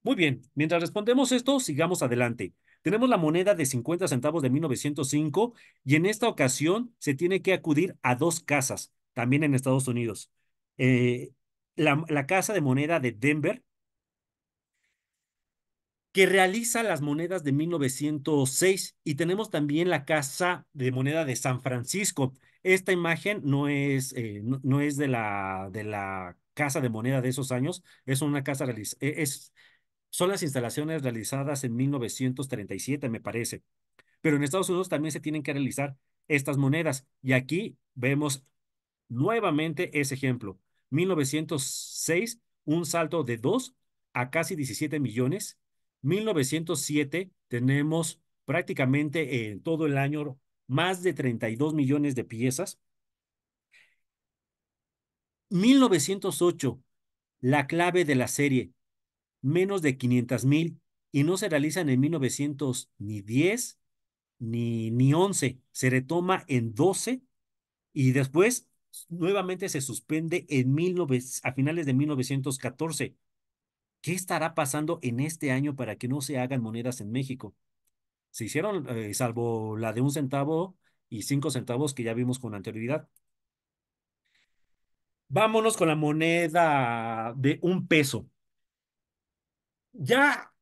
Muy bien, mientras respondemos esto, sigamos adelante. Tenemos la moneda de 50 centavos de 1905 y en esta ocasión se tiene que acudir a dos casas, también en Estados Unidos. Eh, la, Casa de Moneda de Denver, que realiza las monedas de 1906 y tenemos también la Casa de Moneda de San Francisco. Esta imagen no es, eh, no, es de, la, de la Casa de Moneda de esos años, es una casa e, es, son las instalaciones realizadas en 1937, me parece. Pero en Estados Unidos también se tienen que realizar estas monedas y aquí vemos nuevamente ese ejemplo. 1906, un salto de 2 a casi 17 millones. 1907, tenemos prácticamente en todo el año más de 32 millones de piezas. 1908, la clave de la serie, menos de 500 mil y no se realizan en 1910 ni 10, ni 11, se retoma en 12 y después nuevamente se suspende en a finales de 1914. ¿Qué estará pasando en este año para que no se hagan monedas en México? Se hicieron, eh, salvo la de un centavo y cinco centavos que ya vimos con anterioridad. Vámonos con la moneda de un peso. Ya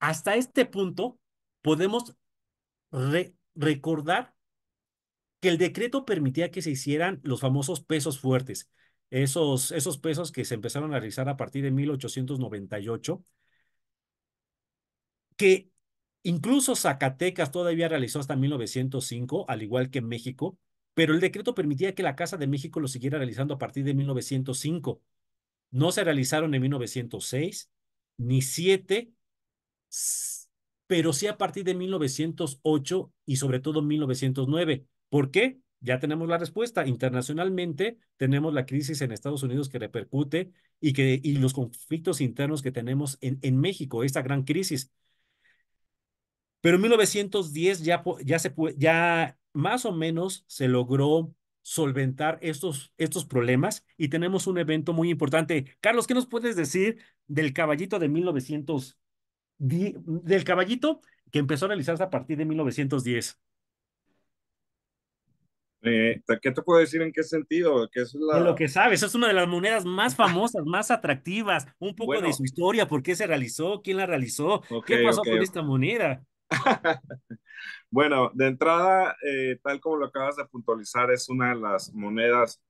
hasta este punto podemos recordar el decreto permitía que se hicieran los famosos pesos fuertes, esos, esos pesos que se empezaron a realizar a partir de 1898, que incluso Zacatecas todavía realizó hasta 1905, al igual que México, pero el decreto permitía que la Casa de México lo siguiera realizando a partir de 1905. No se realizaron en 1906 ni 7, pero sí a partir de 1908 y sobre todo 1909. ¿Por qué? Ya tenemos la respuesta. Internacionalmente tenemos la crisis en Estados Unidos que repercute y, que, y los conflictos internos que tenemos en, en México, esta gran crisis. Pero en 1910 ya, ya, se, ya más o menos se logró solventar estos, estos problemas y tenemos un evento muy importante. Carlos, ¿qué nos puedes decir del caballito de 1910? Del caballito que empezó a realizarse a partir de 1910. Eh, ¿Qué te puedo decir en qué sentido? Que es lo que sabes, es una de las monedas más famosas, más atractivas, un poco de su historia, por qué se realizó, quién la realizó, qué pasó con esta moneda. bueno, de entrada, eh, tal como lo acabas de puntualizar, es una de las monedas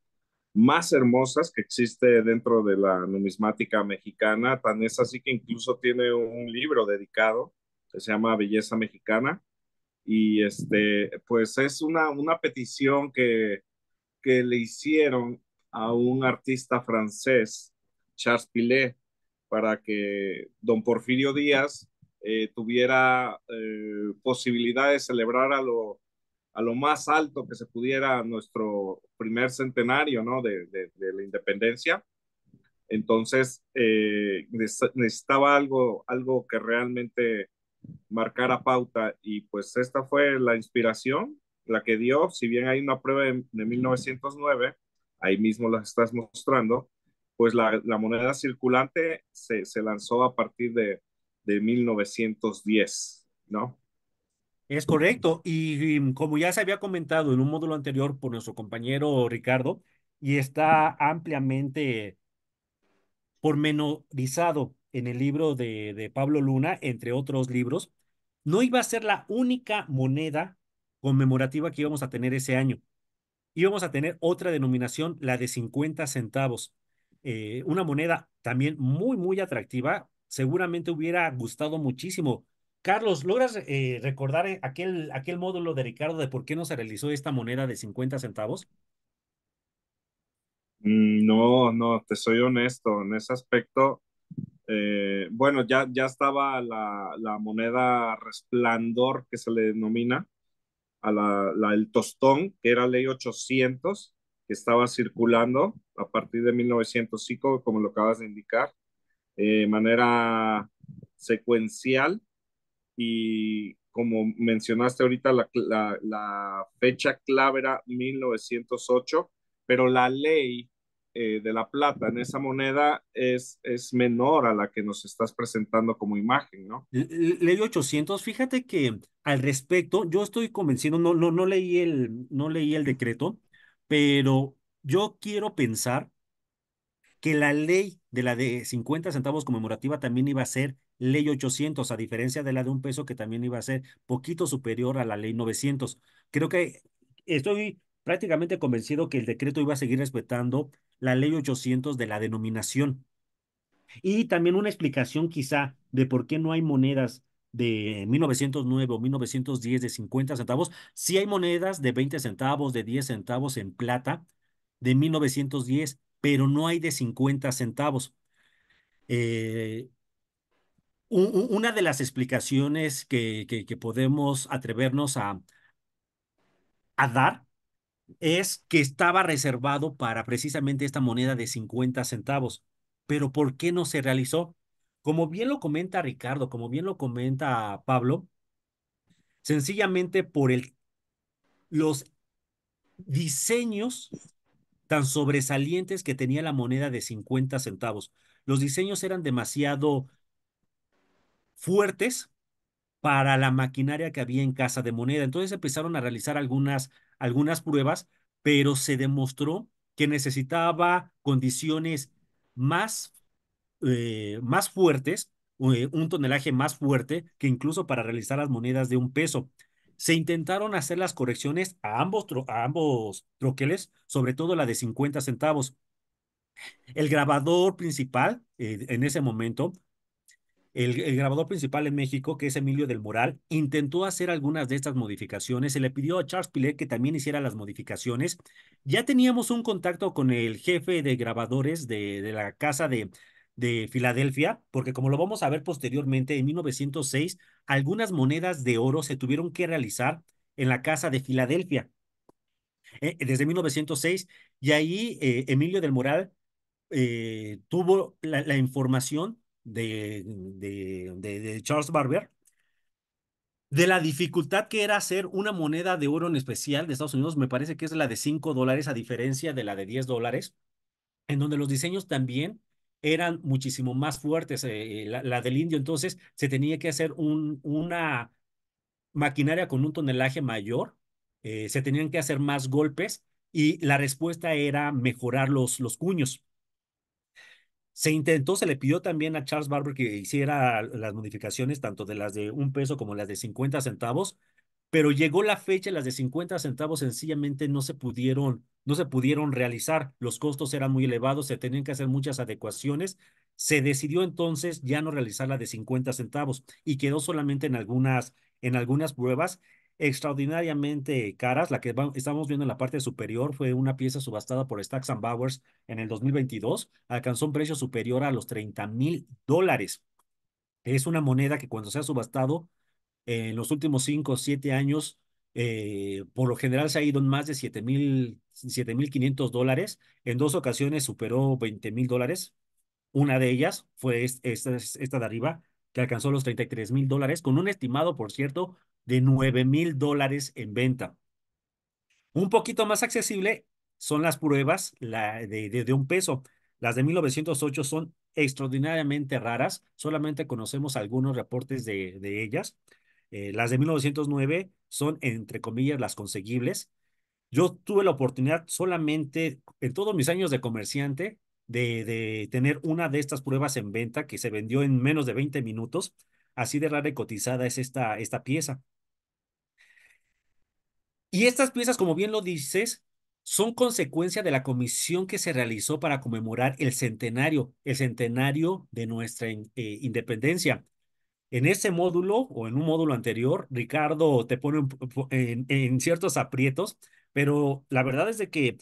más hermosas que existe dentro de la numismática mexicana, tan es así que incluso tiene un libro dedicado que se llama Belleza Mexicana y este, pues es una, una petición que, que le hicieron a un artista francés, Charles Pilet, para que don Porfirio Díaz eh, tuviera eh, posibilidad de celebrar a lo, a lo más alto que se pudiera nuestro primer centenario ¿no? de, la independencia. Entonces, eh, necesitaba algo, algo que realmente marcar a pauta y pues esta fue la inspiración, la que dio, si bien hay una prueba de, 1909, ahí mismo las estás mostrando, pues la, moneda circulante se, lanzó a partir de, de 1910, ¿no? Es correcto, y como ya se había comentado en un módulo anterior por nuestro compañero Ricardo, y está ampliamente pormenorizado en el libro de, Pablo Luna, entre otros libros, no iba a ser la única moneda conmemorativa que íbamos a tener ese año. Íbamos a tener otra denominación, la de 50 centavos. Eh, una moneda también muy, muy atractiva. Seguramente hubiera gustado muchísimo. Carlos, ¿logras eh, recordar eh, aquel, aquel módulo de Ricardo de por qué no se realizó esta moneda de 50 centavos? Mm, no, no, te soy honesto. En ese aspecto, eh, bueno, ya, ya estaba la, moneda resplandor que se le denomina, a el tostón, que era ley 800, que estaba circulando a partir de 1905, como lo acabas de indicar, eh, de manera secuencial y como mencionaste ahorita, la, la, la fecha clave era 1908, pero la ley eh, de la plata en esa moneda es, es menor a la que nos estás presentando como imagen, ¿no? ley 800, fíjate que al respecto, yo estoy convencido, no, no, no, leí, el, no leí el decreto, pero yo quiero pensar que la ley de la de 50 centavos conmemorativa también iba a ser ley 800, a diferencia de la de un peso que también iba a ser poquito superior a la ley 900. Creo que estoy prácticamente convencido que el decreto iba a seguir respetando la ley 800 de la denominación. Y también una explicación quizá de por qué no hay monedas de 1909 o 1910 de 50 centavos. Sí hay monedas de 20 centavos, de 10 centavos en plata de 1910, pero no hay de 50 centavos. Eh, una de las explicaciones que, que, que podemos atrevernos a, a dar es que estaba reservado para precisamente esta moneda de 50 centavos. Pero ¿por qué no se realizó? Como bien lo comenta Ricardo, como bien lo comenta Pablo, sencillamente por el, los diseños tan sobresalientes que tenía la moneda de 50 centavos. Los diseños eran demasiado fuertes para la maquinaria que había en casa de moneda. Entonces empezaron a realizar algunas algunas pruebas, pero se demostró que necesitaba condiciones más, eh, más fuertes, eh, un tonelaje más fuerte que incluso para realizar las monedas de un peso. Se intentaron hacer las correcciones a ambos, a ambos troqueles, sobre todo la de 50 centavos. El grabador principal eh, en ese momento el, grabador principal en México, que es Emilio del Moral, intentó hacer algunas de estas modificaciones. Se le pidió a Charles Pilet que también hiciera las modificaciones. Ya teníamos un contacto con el jefe de grabadores de, de la casa de, de Filadelfia, porque como lo vamos a ver posteriormente, en 1906, algunas monedas de oro se tuvieron que realizar en la casa de Filadelfia. Eh, desde 1906, y ahí eh, Emilio del Moral eh, tuvo la información de, de, de, Charles Barber, de la dificultad que era hacer una moneda de oro en especial de Estados Unidos, me parece que es la de 5 dólares a diferencia de la de 10 dólares, en donde los diseños también eran muchísimo más fuertes. Eh, eh, la, del indio, entonces, se tenía que hacer un, una maquinaria con un tonelaje mayor, eh, se tenían que hacer más golpes y la respuesta era mejorar los, los cuños. Se intentó, se le pidió también a Charles Barber que hiciera las modificaciones, tanto de las de un peso como las de 50 centavos, pero llegó la fecha, las de 50 centavos sencillamente no se pudieron, no se pudieron realizar, los costos eran muy elevados, se tenían que hacer muchas adecuaciones, se decidió entonces ya no realizar la de 50 centavos y quedó solamente en algunas, en algunas pruebas extraordinariamente caras. La que estamos viendo en la parte superior fue una pieza subastada por Stacks and Bowers en el 2022. Alcanzó un precio superior a los 30 mil dólares. Es una moneda que cuando se ha subastado en los últimos 5 o 7 años, eh, por lo general se ha ido en más de 7 mil 7 mil 500 dólares. En dos ocasiones superó 20 mil dólares. Una de ellas fue esta, esta de arriba, que alcanzó los 33 mil dólares, con un estimado, por cierto, de 9 mil dólares en venta. Un poquito más accesible son las pruebas de, un peso. Las de 1908 son extraordinariamente raras, solamente conocemos algunos reportes de, ellas. Eh, las de 1909 son, entre comillas, las conseguibles. Yo tuve la oportunidad solamente en todos mis años de comerciante de, tener una de estas pruebas en venta que se vendió en menos de 20 minutos. Así de rara y cotizada es esta, esta pieza. Y estas piezas, como bien lo dices, son consecuencia de la comisión que se realizó para conmemorar el centenario, el centenario de nuestra eh, independencia. En ese módulo o en un módulo anterior, Ricardo te pone en, en ciertos aprietos, pero la verdad es de que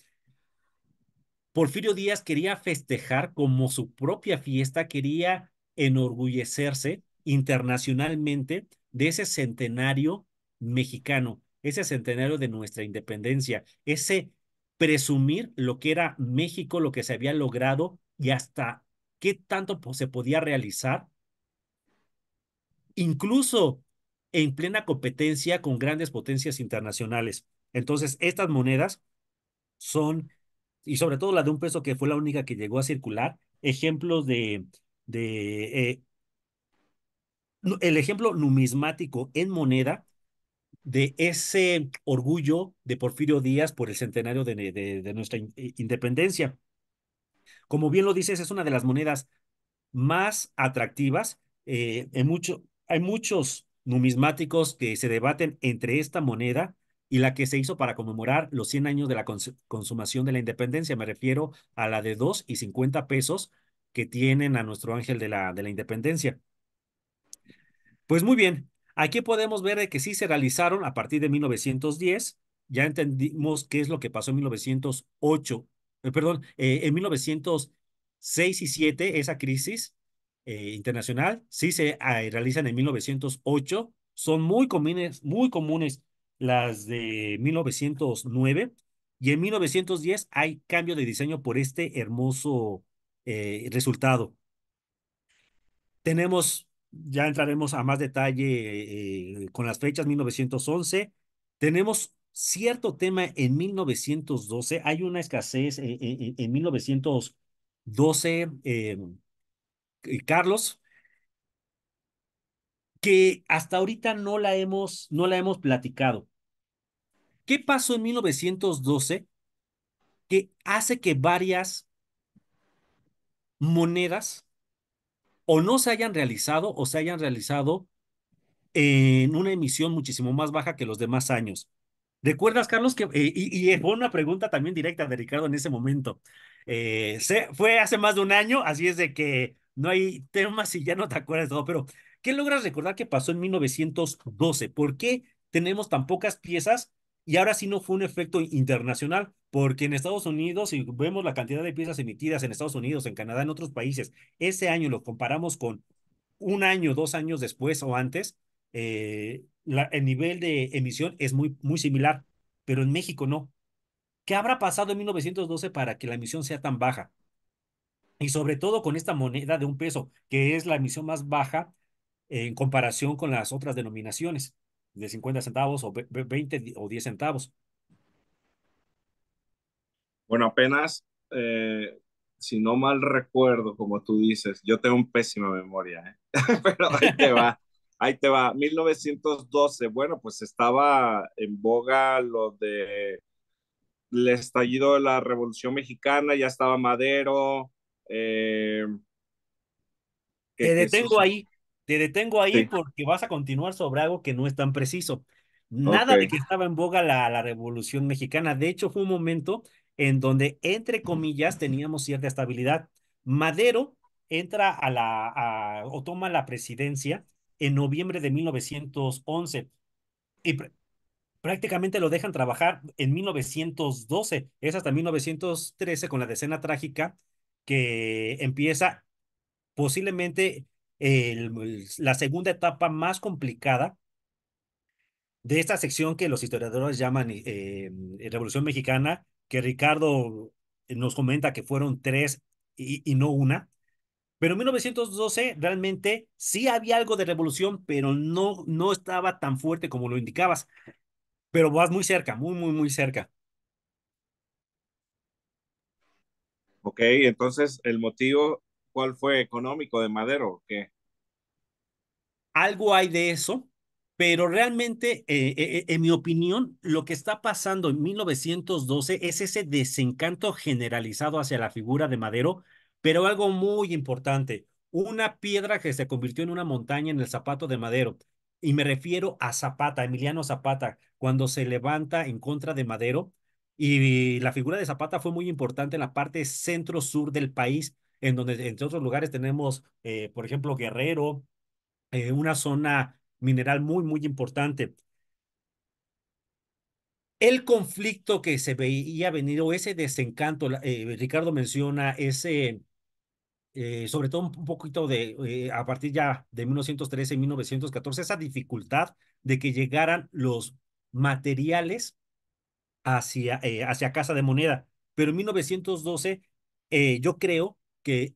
Porfirio Díaz quería festejar como su propia fiesta, quería enorgullecerse internacionalmente de ese centenario mexicano ese centenario de nuestra independencia, ese presumir lo que era México, lo que se había logrado y hasta qué tanto pues, se podía realizar, incluso en plena competencia con grandes potencias internacionales. Entonces, estas monedas son, y sobre todo la de un peso que fue la única que llegó a circular, ejemplos de, de eh, el ejemplo numismático en moneda de ese orgullo de Porfirio Díaz por el centenario de, nuestra eh, independencia. Como bien lo dices, es una de las monedas más atractivas. Eh, hay muchos numismáticos que se debaten entre esta moneda y la que se hizo para conmemorar los 100 años de la consumación de la independencia. Me refiero a la de 2 y 50 pesos que tienen a nuestro ángel de la, de la independencia. Pues muy bien, Aquí podemos ver que sí se realizaron a partir de 1910. Ya entendimos qué es lo que pasó en 1908, eh, perdón, eh, en 1906 y 7, esa crisis eh, internacional. Sí se ah, realizan en 1908. Son muy comunes, muy comunes las de 1909. Y en 1910 hay cambio de diseño por este hermoso resultado. Tenemos ya entraremos a más detalle eh, eh, con las fechas 1911. Tenemos cierto tema en 1912, hay una escasez eh, en 1912, Carlos, que hasta ahorita no la hemos, no la hemos platicado. ¿Qué pasó en 1912 que hace que varias monedas o no se hayan realizado o se hayan realizado en una emisión muchísimo más baja que los demás años. ¿Recuerdas, Carlos, que, eh, y, fue una pregunta también directa de Ricardo en ese momento? Eh, se, fue hace más de un año, así es de que no hay temas y ya no te acuerdas de todo, pero ¿qué logras recordar que pasó en 1912? ¿Por qué tenemos tan pocas piezas y ahora sí no fue un efecto internacional, porque en Estados Unidos, si vemos la cantidad de piezas emitidas en Estados Unidos, en Canadá, en otros países, ese año lo comparamos con un año, dos años después o antes, eh, el nivel de emisión es muy, muy similar, pero en México no. ¿Qué habrá pasado en 1912 para que la emisión sea tan baja? Y sobre todo con esta moneda de un peso, que es la emisión más baja en comparación con las otras denominaciones de 50 centavos o 20 o 10 centavos. Bueno, apenas, eh, si no mal recuerdo, como tú dices, yo tengo un pésima memoria, ¿eh? pero ahí te va, ahí te va. 1912, bueno, pues estaba en boga lo de el estallido de la Revolución Mexicana, ya estaba Madero. Eh, Te detengo ahí, detengo ahí porque vas a continuar sobre algo que no es tan preciso. Nada de que estaba en boga la, la Revolución Mexicana. De hecho, fue un momento en donde, entre comillas, teníamos cierta estabilidad. Madero entra a la, o toma la presidencia en noviembre de 1911 y prácticamente lo dejan trabajar en 1912. Es hasta 1913 con la decena trágica que empieza posiblemente la segunda etapa más complicada de esta sección que los historiadores llaman eh, eh, Revolución Mexicana, que Ricardo nos comenta que fueron tres y, no una. Pero en 1912 realmente sí había algo de revolución, pero no, no estaba tan fuerte como lo indicabas. Pero vas muy cerca, muy, muy, muy cerca. Ok, entonces el motivo cuál fue económico de Madero? ¿Qué? Algo hay de eso, pero realmente, eh, eh, eh, en mi opinión, lo que está pasando en 1912 es ese desencanto generalizado hacia la figura de Madero, pero algo muy importante, una piedra que se convirtió en una montaña en el zapato de Madero. Y me refiero a Zapata, Emiliano Zapata, cuando se levanta en contra de Madero. Y la figura de Zapata fue muy importante en la parte centro-sur del país, en donde entre otros lugares tenemos, eh, por ejemplo, Guerrero, eh, una zona mineral muy, muy importante. El conflicto que se veía venido, ese desencanto, eh, Ricardo menciona ese, sobre todo un poquito de, a partir ya de 1913 y 1914, esa dificultad de que llegaran los materiales hacia, hacia Casa de Moneda. Pero en 1912, yo creo que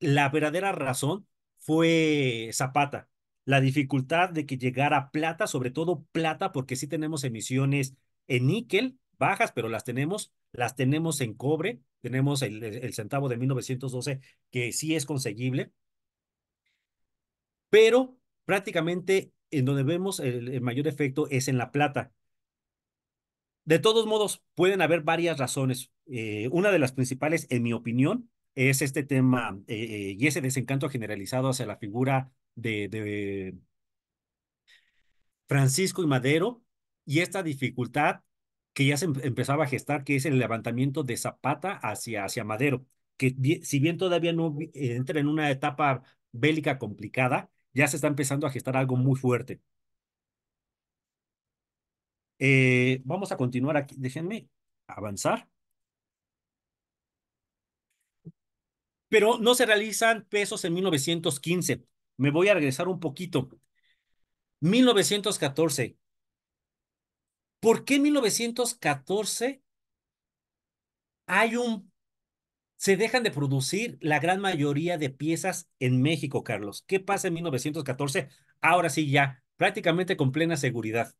la verdadera razón fue Zapata, la dificultad de que llegara plata, sobre todo plata, porque sí tenemos emisiones en níquel bajas, pero las tenemos, las tenemos en cobre, tenemos el, centavo de 1912 que sí es conseguible, pero prácticamente en donde vemos el, mayor efecto es en la plata. De todos modos, pueden haber varias razones. Eh, una de las principales, en mi opinión, es este tema eh, eh, y ese desencanto generalizado hacia la figura de, Francisco y Madero y esta dificultad que ya se em-, empezaba a gestar, que es el levantamiento de Zapata hacia, hacia Madero, que si bien todavía no eh, entra en una etapa bélica complicada, ya se está empezando a gestar algo muy fuerte. vamos a continuar aquí, déjenme avanzar. pero no se realizan pesos en 1915. Me voy a regresar un poquito. 1914. ¿Por qué 1914 hay un se dejan de producir la gran mayoría de piezas en México, Carlos? ¿Qué pasa en 1914? Ahora sí ya, prácticamente con plena seguridad.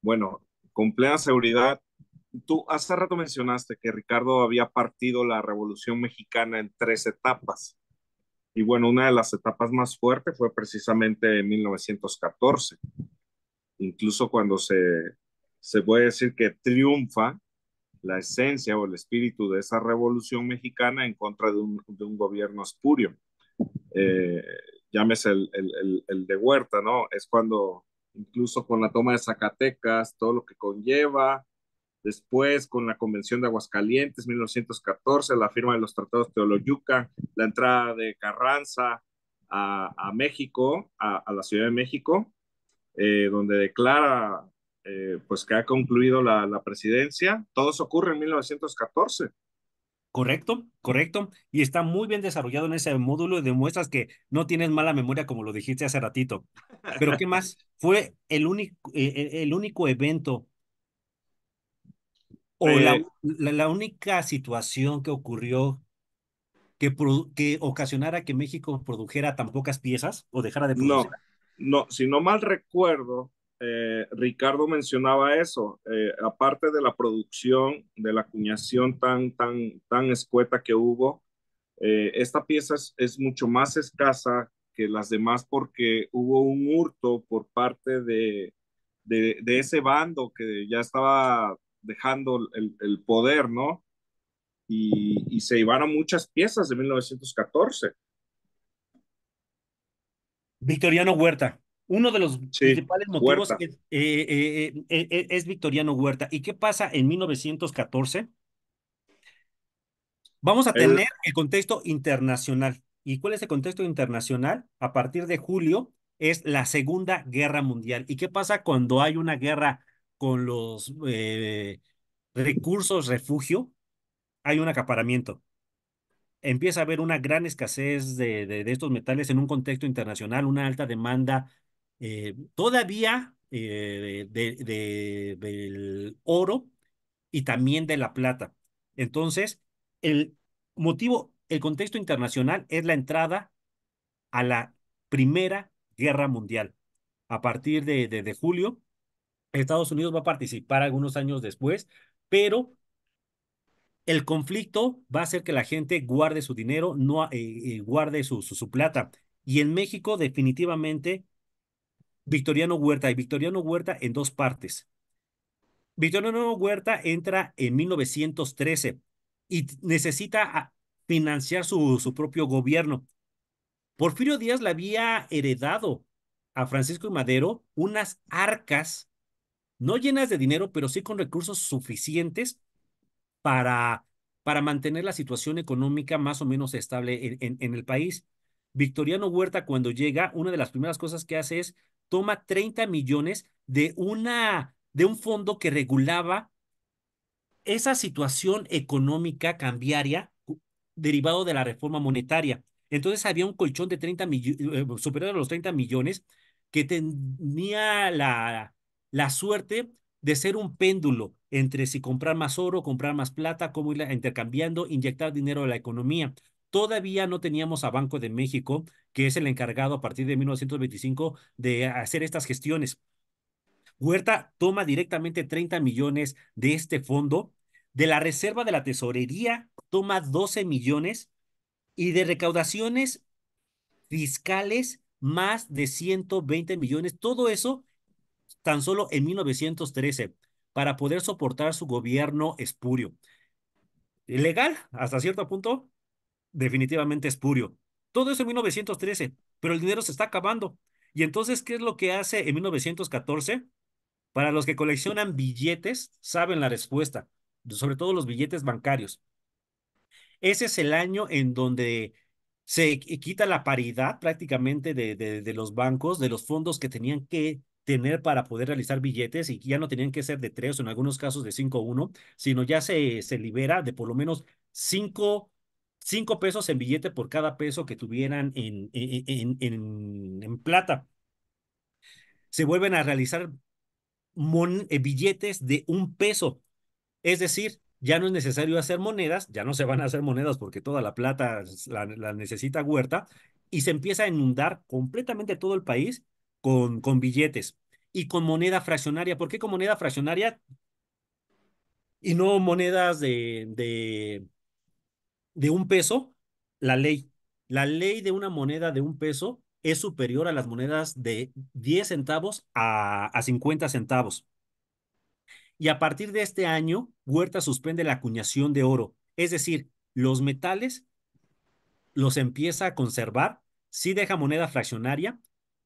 Bueno, con plena seguridad Tú hace rato mencionaste que Ricardo había partido la Revolución Mexicana en tres etapas. Y bueno, una de las etapas más fuertes fue precisamente en 1914. Incluso cuando se, puede decir que triunfa la esencia o el espíritu de esa revolución mexicana en contra de un, gobierno espurio. Eh, llámese el, de Huerta, ¿no? Es cuando incluso con la toma de Zacatecas, todo lo que conlleva, después con la Convención de Aguascalientes, 1914, la firma de los tratados Teoloyuca, la entrada de Carranza a, México, a, la Ciudad de México, eh, donde declara eh, pues que ha concluido la, presidencia. Todo eso ocurre en 1914. Correcto, correcto. Y está muy bien desarrollado en ese módulo y demuestras que no tienes mala memoria como lo dijiste hace ratito. Pero ¿qué más? Fue el único, eh, el único evento o eh, la, la, única situación que ocurrió que, que ocasionara que México produjera tan pocas piezas o dejara de producir. No, si no mal recuerdo, eh, Ricardo mencionaba eso, eh, aparte de la producción, de la acuñación tan, tan, tan escueta que hubo, esta pieza es, mucho más escasa que las demás porque hubo un hurto por parte de, de, de ese bando que ya estaba dejando el, poder, ¿no? Y, y, se llevaron muchas piezas de 1914. Victoriano Huerta. Uno de los principales motivos eh, eh, eh, es, Victoriano Huerta. ¿Y qué pasa en 1914? Vamos a tener el, el contexto internacional. ¿Y cuál es el contexto internacional? A partir de julio es la Segunda Guerra Mundial. ¿Y qué pasa cuando hay una guerra con los eh, recursos refugio, hay un acaparamiento. Empieza a haber una gran escasez de, estos metales en un contexto internacional, una alta demanda eh, todavía eh, de, del oro y también de la plata. Entonces, el motivo, el contexto internacional es la entrada a la Primera Guerra Mundial. A partir de, de julio Estados Unidos va a participar algunos años después, pero el conflicto va a hacer que la gente guarde su dinero, no eh, eh, guarde su, plata. Y en México, definitivamente, Victoriano Huerta y Victoriano Huerta en dos partes. Victoriano Huerta entra en 1913 y necesita ah, financiar su, su propio gobierno. Porfirio Díaz le había heredado a Francisco y Madero unas arcas no llenas de dinero, pero sí con recursos suficientes para, para mantener la situación económica más o menos estable en, el país. Victoriano Huerta, cuando llega, una de las primeras cosas que hace es toma 30 millones de una de un fondo que regulaba esa situación económica cambiaria derivado de la reforma monetaria. Entonces había un colchón de 30 millones, eh, superior a los 30 millones, que tenía la, la suerte de ser un péndulo entre si comprar más oro, comprar más plata, cómo ir intercambiando, inyectar dinero a la economía. Todavía no teníamos a Banco de México, que es el encargado a partir de 1925 de hacer estas gestiones. Huerta toma directamente 30 millones de este fondo, de la reserva de la tesorería toma 12 millones y de recaudaciones fiscales más de 120 millones. Todo eso tan solo en 1913 para poder soportar su gobierno espurio. Legal, hasta cierto punto, definitivamente espurio. Todo eso en 1913, pero el dinero se está acabando. Y entonces, ¿qué es lo que hace en 1914? Para los que coleccionan billetes, saben la respuesta, sobre todo los billetes bancarios. Ese es el año en donde se quita la paridad prácticamente de, de los bancos, de los fondos que tenían que tener para poder realizar billetes y ya no tenían que ser de tres o en algunos casos de o uno, sino ya se, se libera de por lo menos cinco cinco pesos en billete por cada peso que tuvieran en, en, en, plata. Se vuelven a realizar eh, billetes de un peso. Es decir, ya no es necesario hacer monedas, ya no se van a hacer monedas porque toda la plata la necesita Huerta, y se empieza a inundar completamente todo el país con, billetes y con moneda fraccionaria. ¿Por qué con moneda fraccionaria? Y no monedas de, de, un peso, la ley. La ley de una moneda de un peso es superior a las monedas de 10 centavos a, a 50 centavos. Y a partir de este año, Huerta suspende la acuñación de oro, es decir, los metales los empieza a conservar, sí deja moneda fraccionaria,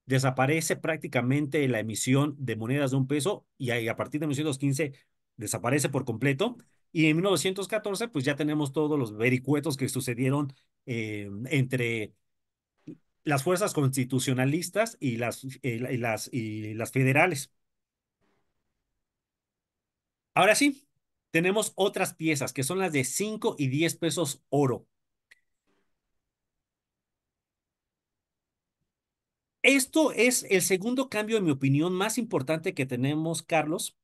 desaparece prácticamente la emisión de monedas de un peso y a partir de 1915 desaparece por completo. Y en 1914, pues ya tenemos todos los vericuetos que sucedieron eh, entre las fuerzas constitucionalistas y las, eh, las, y las federales. Ahora sí, tenemos otras piezas que son las de 5 y 10 pesos oro. Esto es el segundo cambio, en mi opinión, más importante que tenemos, Carlos,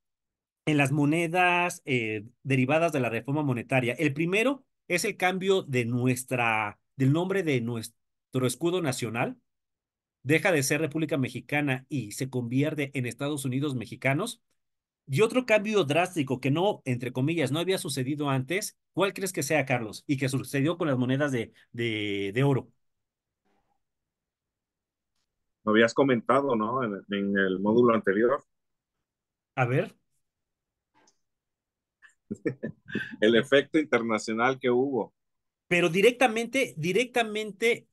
en las monedas eh, derivadas de la reforma monetaria. El primero es el cambio de nuestra, del nombre de nuestro escudo nacional. Deja de ser República Mexicana y se convierte en Estados Unidos Mexicanos. Y otro cambio drástico que no, entre comillas, no había sucedido antes. ¿Cuál crees que sea, Carlos? Y que sucedió con las monedas de, de oro. Lo habías comentado, ¿no? En, en, el módulo anterior. A ver. el efecto internacional que hubo. Pero directamente, directamente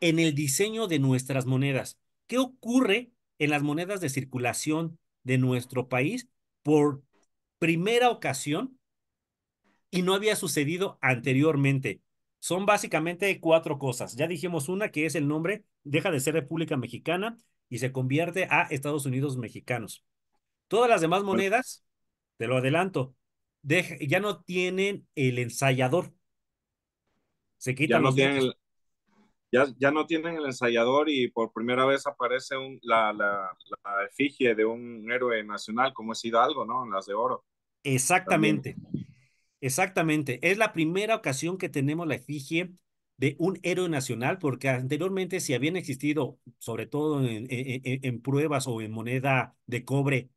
en el diseño de nuestras monedas. ¿Qué ocurre en las monedas de circulación de nuestro país por primera ocasión y no había sucedido anteriormente? son básicamente cuatro cosas. Ya dijimos una que es el nombre, deja de ser República Mexicana y se convierte a Estados Unidos Mexicanos. Todas las demás monedas, te lo adelanto, ya no tienen el ensayador. Se quitan los no ya, no tienen el ensayador y por primera vez aparece un, la, efigie de un héroe nacional como es Hidalgo, ¿no? En las de oro. Exactamente. Exactamente, es la primera ocasión que tenemos la efigie de un héroe nacional, porque anteriormente si habían existido, sobre todo en, pruebas o en moneda de cobre,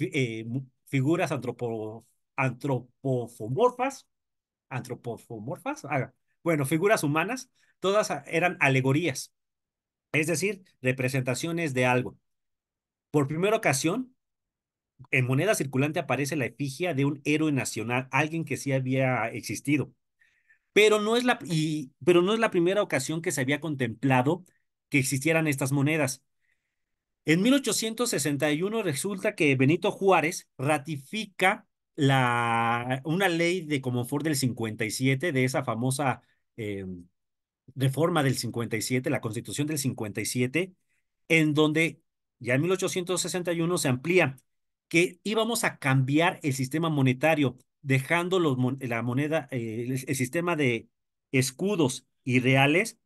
eh, figuras antropo, antropomorfas, ah, bueno, figuras humanas, todas eran alegorías, es decir, representaciones de algo. Por primera ocasión, en moneda circulante aparece la efigie de un héroe nacional, alguien que sí había existido. Pero no es la, y, pero no es la primera ocasión que se había contemplado que existieran estas monedas. En 1861 resulta que Benito Juárez ratifica la, una ley de Comonfort del 57, de esa famosa eh, reforma del 57, la constitución del 57, en donde ya en 1861 se amplía que íbamos a cambiar el sistema monetario, dejando la moneda, eh, el, sistema de escudos y reales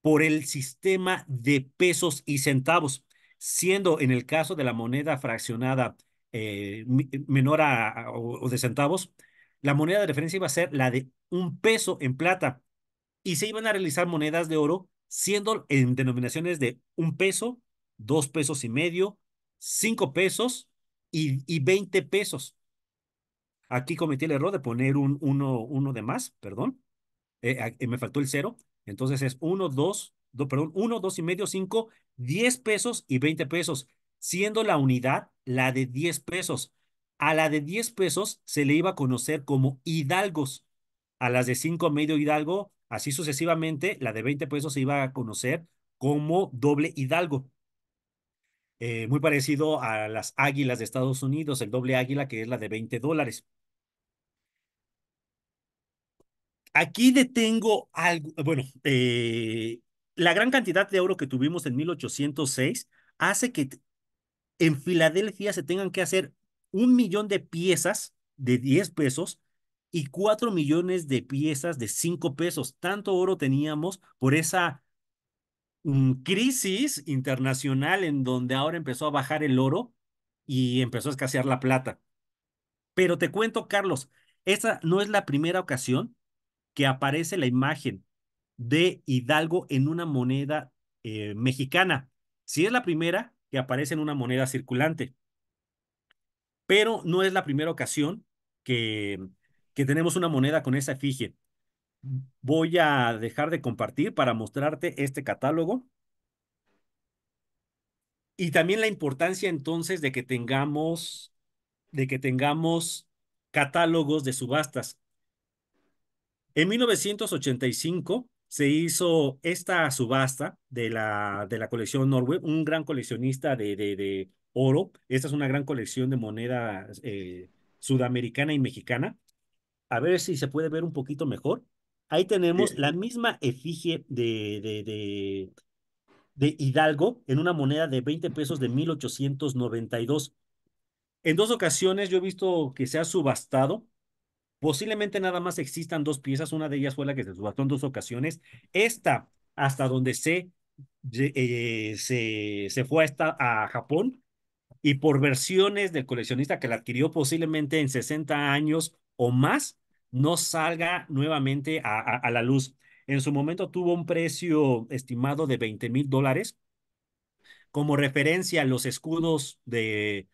por el sistema de pesos y centavos, siendo en el caso de la moneda fraccionada eh, menor o, de centavos, la moneda de referencia iba a ser la de un peso en plata y se iban a realizar monedas de oro siendo en denominaciones de un peso, dos pesos y medio, cinco pesos y, 20 pesos. Aquí cometí el error de poner un uno, uno de más, perdón. Eh, ah, eh, me faltó el 0, Entonces es 1, 2, perdón, 1, 2 y medio, 5, 10 pesos y 20 pesos, siendo la unidad la de 10 pesos. A la de 10 pesos se le iba a conocer como hidalgos. A las de 5 medio hidalgo, así sucesivamente, la de 20 pesos se iba a conocer como doble hidalgo. Eh, muy parecido a las águilas de Estados Unidos, el doble águila, que es la de 20 dólares. Aquí detengo algo, bueno, eh, la gran cantidad de oro que tuvimos en 1806 hace que en Filadelfia se tengan que hacer un millón de piezas de 10 pesos y 4 millones de piezas de 5 pesos. Tanto oro teníamos por esa crisis internacional en donde ahora empezó a bajar el oro y empezó a escasear la plata. Pero te cuento, Carlos, esa no es la primera ocasión que aparece la imagen de Hidalgo en una moneda eh, mexicana. Sí es la primera que aparece en una moneda circulante, pero no es la primera ocasión que, que tenemos una moneda con esa efigie voy a dejar de compartir para mostrarte este catálogo. Y también la importancia entonces de que tengamos, de que tengamos catálogos de subastas. En 1985 se hizo esta subasta de la, de la colección Norway, un gran coleccionista de, de, de oro. Esta es una gran colección de moneda eh, sudamericana y mexicana. A ver si se puede ver un poquito mejor. Ahí tenemos la misma efigie de, de, de, Hidalgo en una moneda de 20 pesos de 1892. En dos ocasiones yo he visto que se ha subastado. Posiblemente nada más existan dos piezas. Una de ellas fue la que se subastó en dos ocasiones. Esta, hasta donde eh, se, se, fue a Japón y por versiones del coleccionista que la adquirió posiblemente en 60 años o más, no salga nuevamente a, la luz. En su momento tuvo un precio estimado de 20 mil dólares. Como referencia, los escudos de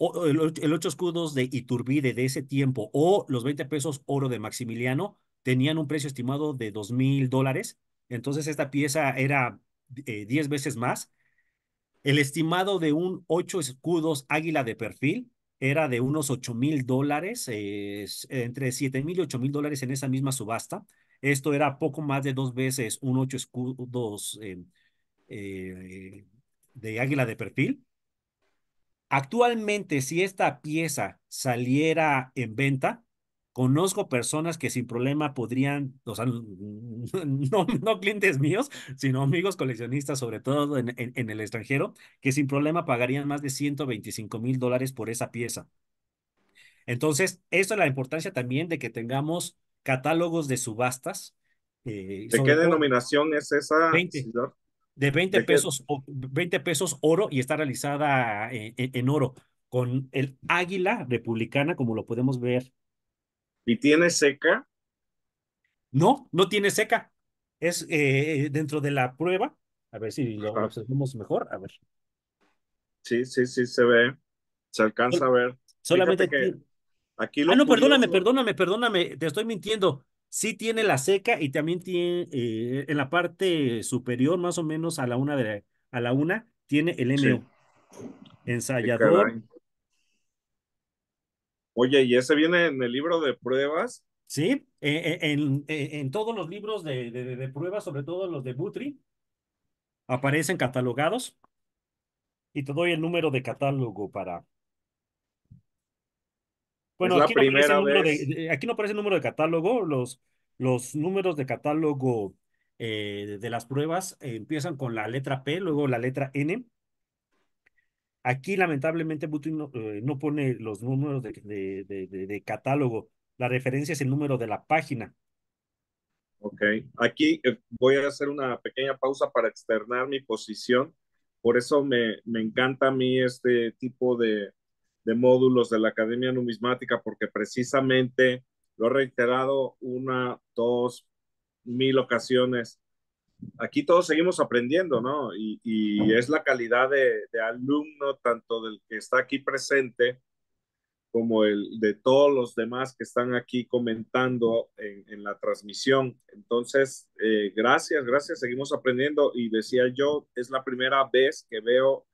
el, ocho escudos de Iturbide de ese tiempo o los 20 pesos oro de Maximiliano tenían un precio estimado de dos mil dólares. Entonces esta pieza era eh, diez 10 veces más. El estimado de un ocho escudos águila de perfil era de unos 8 mil dólares, eh, eh, entre 7 mil y 8 mil dólares en esa misma subasta. Esto era poco más de dos veces un ocho escudos eh, de águila de perfil. Actualmente, si esta pieza saliera en venta, Conozco personas que sin problema podrían, o sea, no, clientes míos, sino amigos coleccionistas, sobre todo en, en, el extranjero, que sin problema pagarían más de 125 mil dólares por esa pieza. Entonces, esto es la importancia también de que tengamos catálogos de subastas. Eh, ¿De qué denominación es esa? De 20 pesos, o 20 pesos oro y está realizada eh, en, oro con el águila republicana, como lo podemos ver ¿Y tiene seca? No, no tiene seca. Es eh, eh, dentro de la prueba. A ver si lo, observamos mejor. A ver. Sí, sí, sí, se ve. Se alcanza a ver. Solamente que aquí Ah, no, perdóname, perdóname, perdóname. Te estoy mintiendo. Sí tiene la seca y también tiene eh, en la parte superior, más o menos a la una de a la una, tiene el MO. Ensayador Oye, ¿y ese viene en el libro de pruebas? Sí, e, e, en, e, en, todos los libros de, pruebas, sobre todo los de Butri, aparecen catalogados. Y te doy el número de catálogo para... Bueno, aquí no, aquí, no aparece el número de catálogo. Los, los números de catálogo eh, de las pruebas eh, empiezan con la letra P, luego la letra N, Aquí lamentablemente Putin eh, no, pone los números de, catálogo, la referencia es el número de la página. Ok, aquí eh, voy a hacer una pequeña pausa para externar mi posición. Por eso me, encanta a mí este tipo de, de módulos de la Academia Numismática, porque precisamente lo he reiterado una, dos, mil ocasiones aquí todos seguimos aprendiendo, ¿no? Y, es la calidad de, alumno, tanto del que está aquí presente como el de todos los demás que están aquí comentando en, la transmisión. Entonces, eh, gracias, gracias, seguimos aprendiendo. Y decía yo, es la primera vez que veo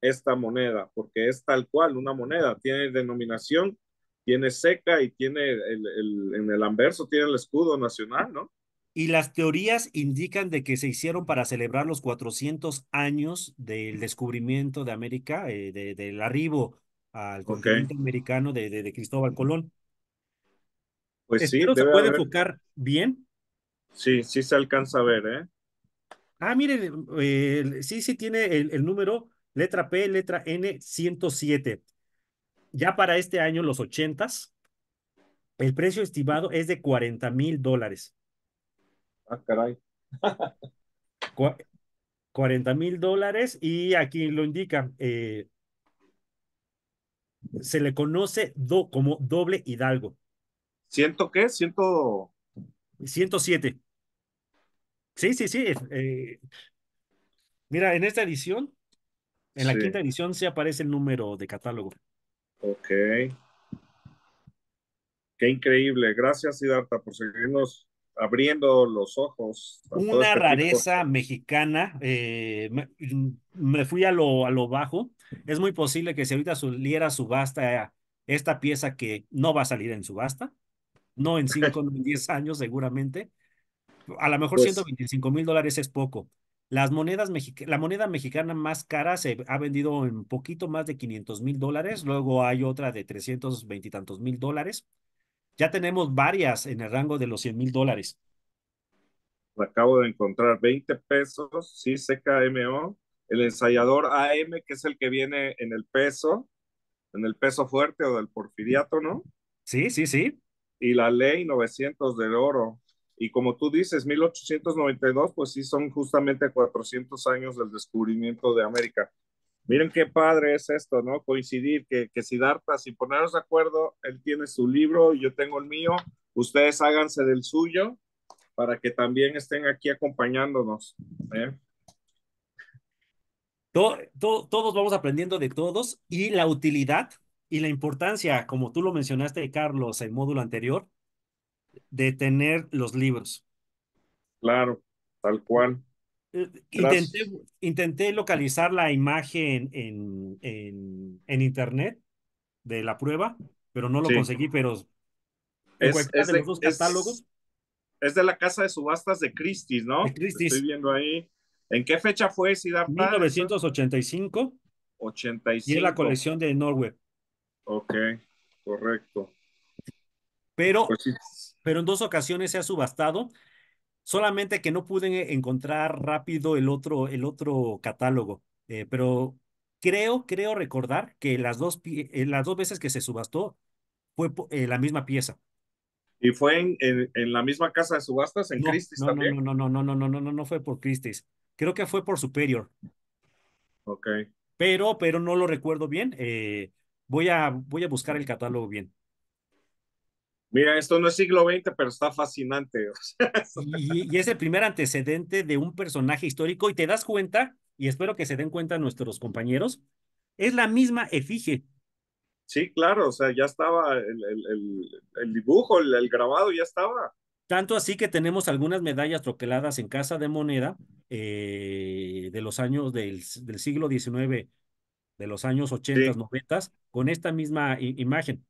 esta moneda, porque es tal cual una moneda, tiene denominación, tiene seca y tiene en el anverso, tiene el escudo nacional, ¿no? Y las teorías indican de que se hicieron para celebrar los 400 años del descubrimiento de América, eh, del arribo al continente americano de, Cristóbal Colón. Pues sí, se puede enfocar bien. Sí, sí se alcanza a ver, ¿eh? Ah, miren, sí, sí tiene el, número, letra P, letra N, 107. Ya para este año, los ochentas, el precio estimado es de 40 mil dólares. Ah, caray. 40 mil dólares y aquí lo indica. Eh, se le conoce como doble hidalgo. ¿Ciento qué? Ciento... 107. Sí, sí, sí. Eh, mira, en esta edición, en la quinta edición, se aparece el número de catálogo. Ok. Qué increíble. Gracias, Hidarta por seguirnos abriendo los ojos. Una este rareza mexicana. Eh, me, fui a lo, a lo bajo. Es muy posible que si ahorita saliera subasta esta pieza que no va a salir en subasta, no en 5 o 10 años seguramente, a lo mejor 125 pues mil dólares es poco. Las monedas la moneda mexicana más cara se ha vendido en poquito más de 500 mil dólares, luego hay otra de 320 y tantos mil dólares. Ya tenemos varias en el rango de los 100 mil dólares. Acabo de encontrar 20 pesos, sí, CKMO, el ensayador AM, que es el que viene en el peso, en el peso fuerte o del porfiriato, ¿no? Sí, sí, sí. Y la ley 900 del oro. Y como tú dices, 1892, pues sí, son justamente 400 años del descubrimiento de América. Miren qué padre es esto, ¿no? Coincidir que, que Siddhartha, sin ponernos de acuerdo, él tiene su libro, yo tengo el mío, ustedes háganse del suyo para que también estén aquí acompañándonos. ¿eh? todos vamos aprendiendo de todos y la utilidad y la importancia, como tú lo mencionaste, Carlos, en el módulo anterior, de tener los libros. Claro, tal cual. Eh, intenté, intenté, localizar la imagen en, internet de la prueba, pero no lo conseguí, pero es, de, catálogos. Es, de la casa de subastas de Christie's, ¿no? Estoy viendo ahí. ¿En qué fecha fue Siddhartha? 1985. 85. Y es la colección de Norweb. Ok, correcto. Pero, pues pero en dos ocasiones se ha subastado Solamente que no pude e, encontrar rápido el otro, el otro catálogo, eh, pero creo, creo recordar que las dos, eh, las dos veces que se subastó fue eh, la misma pieza. ¿Y fue en, en, la misma casa de subastas, en no, Christie's no, también? No, no, no, no, no, no, no, no fue por Christie's. Creo que fue por Superior. okay Pero, pero no lo recuerdo bien. voy, a, voy a buscar el catálogo bien. Mira, esto no es siglo XX, pero está fascinante. y, es el primer antecedente de un personaje histórico y te das cuenta, y espero que se den cuenta nuestros compañeros, es la misma efigie. Sí, claro, o sea, ya estaba el, dibujo, el, grabado, ya estaba. Tanto así que tenemos algunas medallas troqueladas en casa de moneda eh, de los años del, siglo XIX, de los años 80, 90, con esta misma imagen.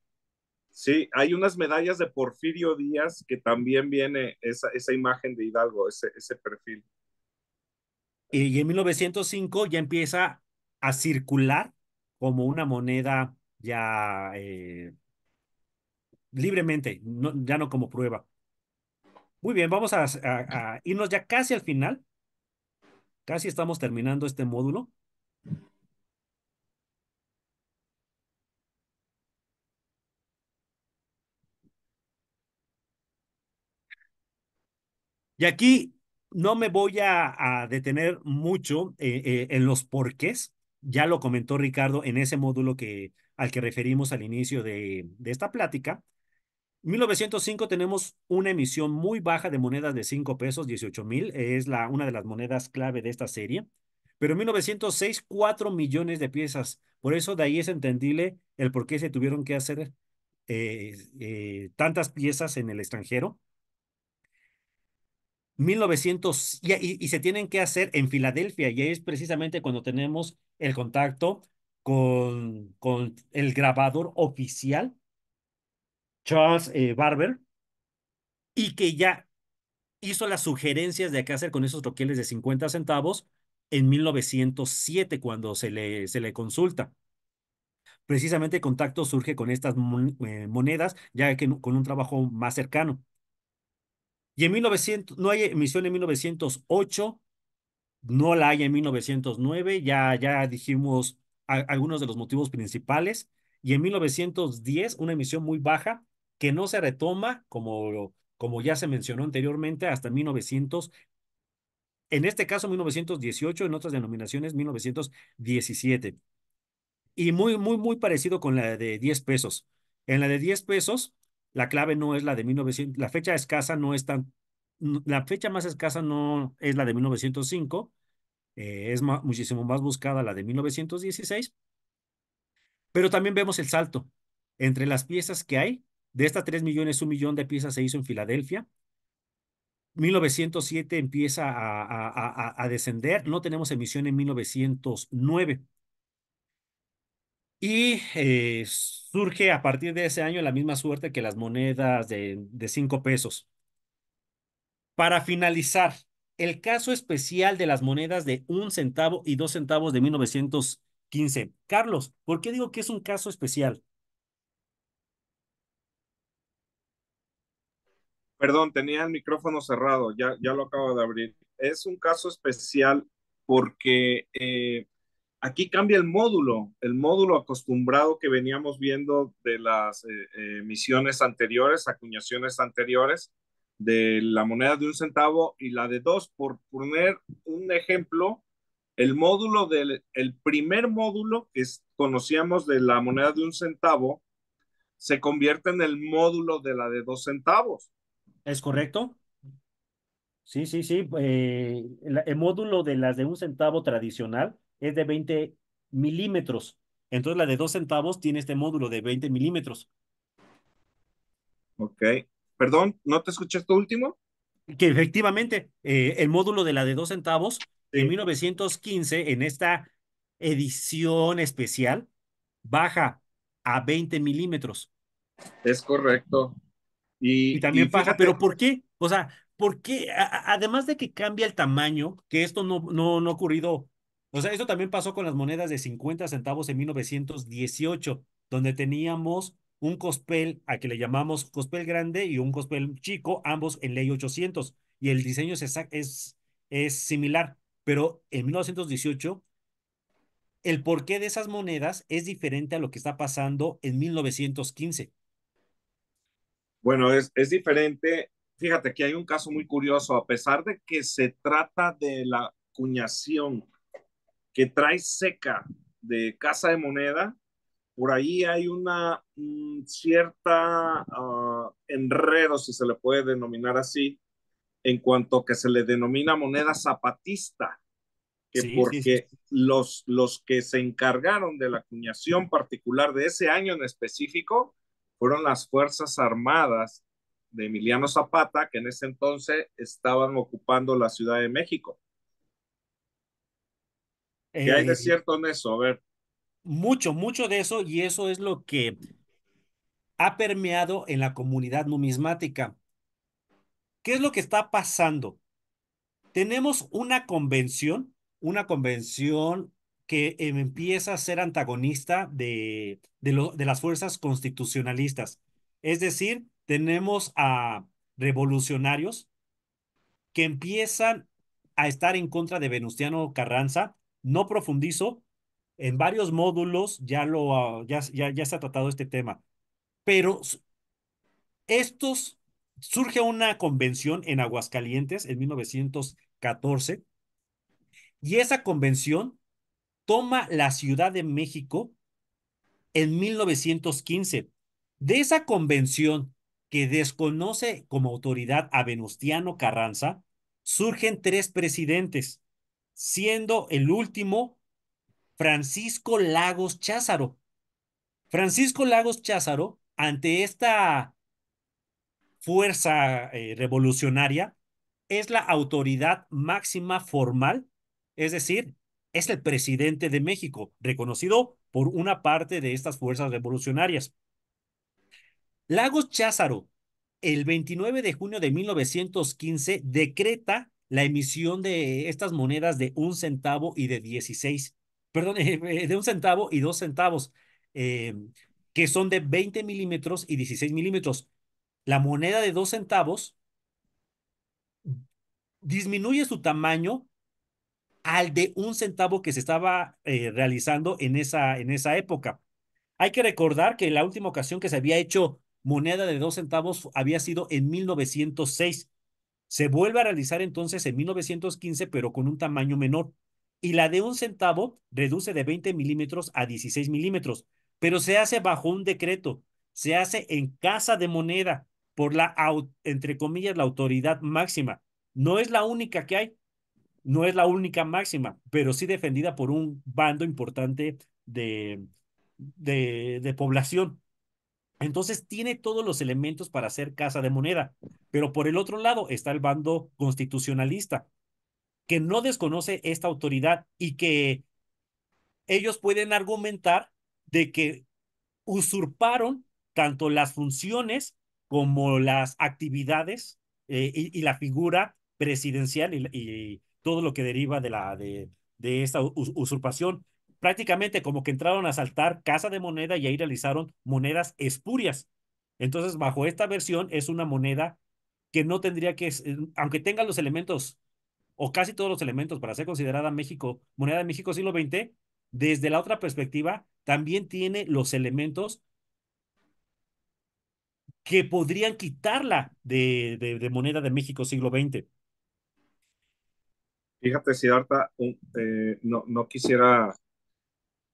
Sí, hay unas medallas de Porfirio Díaz que también viene esa, esa imagen de Hidalgo, ese, ese perfil. Y en 1905 ya empieza a circular como una moneda ya eh, libremente, no, ya no como prueba. Muy bien, vamos a, irnos ya casi al final. Casi estamos terminando este módulo. Y aquí no me voy a, detener mucho eh, eh, en los porqués. Ya lo comentó Ricardo en ese módulo que, al que referimos al inicio de, esta plática. 1905 tenemos una emisión muy baja de monedas de 5 pesos, 18 mil, es la, una de las monedas clave de esta serie. Pero en 1906, 4 millones de piezas. Por eso de ahí es entendible el por qué se tuvieron que hacer eh, tantas piezas en el extranjero 1900 y, y, se tienen que hacer en Filadelfia y es precisamente cuando tenemos el contacto con, con el grabador oficial, Charles eh, Barber, y que ya hizo las sugerencias de qué hacer con esos troqueles de 50 centavos en 1907 cuando se le, se le consulta. Precisamente el contacto surge con estas eh, monedas, ya que con un trabajo más cercano. Y en 1900, no hay emisión en 1908, no la hay en 1909, ya, ya dijimos algunos de los motivos principales. Y en 1910, una emisión muy baja que no se retoma, como, como ya se mencionó anteriormente, hasta 1900. En este caso, 1918, en otras denominaciones, 1917. Y muy, muy, muy parecido con la de 10 pesos. En la de 10 pesos, la clave no es la de 1900, la fecha escasa no es tan, la fecha más escasa no es la de 1905, eh, es muchísimo más buscada la de 1916, pero también vemos el salto entre las piezas que hay. De estas 3 millones, un millón de piezas se hizo en Filadelfia. 1907 empieza a, a, a, a descender, no tenemos emisión en 1909. Y eh, surge a partir de ese año la misma suerte que las monedas de, de cinco pesos. Para finalizar, el caso especial de las monedas de un centavo y dos centavos de 1915. Carlos, ¿por qué digo que es un caso especial? Perdón, tenía el micrófono cerrado, ya, ya lo acabo de abrir. Es un caso especial porque eh, Aquí cambia el módulo, el módulo acostumbrado que veníamos viendo de las eh, eh, misiones anteriores, acuñaciones anteriores, de la moneda de un centavo y la de dos. Por poner un ejemplo, el módulo del el primer módulo que conocíamos de la moneda de un centavo se convierte en el módulo de la de dos centavos. ¿Es correcto? Sí, sí, sí. el, eh, el, módulo de las de un centavo tradicional es de 20 milímetros. Entonces la de dos centavos tiene este módulo de 20 milímetros. Ok. Perdón, ¿no te escuché esto último? Que efectivamente, eh, el módulo de la de dos centavos de en 1915, en esta edición especial, baja a 20 milímetros. Es correcto. Y, también baja, pero ¿por qué? O sea, ¿por qué? además de que cambia el tamaño, que esto no, no, no ha ocurrido o sea, eso también pasó con las monedas de 50 centavos en 1918, donde teníamos un cospel a que le llamamos cospel grande y un cospel chico, ambos en ley 800. Y el diseño es, es, similar, pero en 1918 el porqué de esas monedas es diferente a lo que está pasando en 1915. Bueno, es, es, diferente. Fíjate que hay un caso muy curioso, a pesar de que se trata de la cuñación que trae seca de Casa de Moneda, por ahí hay una mm, cierta ah, enredo, si se le puede denominar así, en cuanto que se le denomina moneda zapatista, que porque Los, los que se encargaron de la acuñación particular de ese año en específico fueron las Fuerzas Armadas de Emiliano Zapata, que en ese entonces estaban ocupando la Ciudad de México. ¿Qué hay de eh, cierto en eso? A ver. Mucho, mucho de eso, y eso es lo que ha permeado en la comunidad numismática. ¿Qué es lo que está pasando? Tenemos una convención, una convención que empieza a ser antagonista de, de las fuerzas constitucionalistas. Es decir, tenemos a revolucionarios que empiezan a estar en contra de Venustiano Carranza, no profundizo. En varios módulos ya, lo, ah, ya, se ha tratado este tema. Pero estos, surge una convención en Aguascalientes en 1914 y esa convención toma la Ciudad de México en 1915. De esa convención que desconoce como autoridad a Venustiano Carranza, surgen tres presidentes siendo el último Francisco Lagos Cházaro. Francisco Lagos Cházaro, ante esta fuerza eh, revolucionaria, es la autoridad máxima formal, es decir, es el presidente de México, reconocido por una parte de estas fuerzas revolucionarias. Lagos Cházaro, el 29 de junio de 1915, decreta la emisión de estas monedas de un centavo y de 16, perdón, de un centavo y dos centavos, eh, que son de 20 milímetros y 16 milímetros. La moneda de dos centavos disminuye su tamaño al de un centavo que se estaba eh, realizando en esa, en esa época. Hay que recordar que la última ocasión que se había hecho moneda de dos centavos había sido en 1906 se vuelve a realizar entonces en 1915, pero con un tamaño menor. Y la de un centavo reduce de 20 milímetros a 16 milímetros, pero se hace bajo un decreto, se hace en casa de moneda por la, entre comillas, la autoridad máxima. No es la única que hay, no es la única máxima, pero sí defendida por un bando importante de, de, de población. Entonces tiene todos los elementos para ser casa de moneda, pero por el otro lado está el bando constitucionalista, que no desconoce esta autoridad y que ellos pueden argumentar de que usurparon tanto las funciones como las actividades eh, y, la figura presidencial y, todo lo que deriva de, la, de esta usurpación prácticamente como que entraron a saltar casa de moneda y ahí realizaron monedas espurias. Entonces, bajo esta versión es una moneda que no tendría que, eh, aunque tenga los elementos o casi todos los elementos para ser considerada México, moneda de México siglo XX, desde la otra perspectiva, también tiene los elementos que podrían quitarla de, moneda de México siglo XX. Fíjate, si eh, no, no quisiera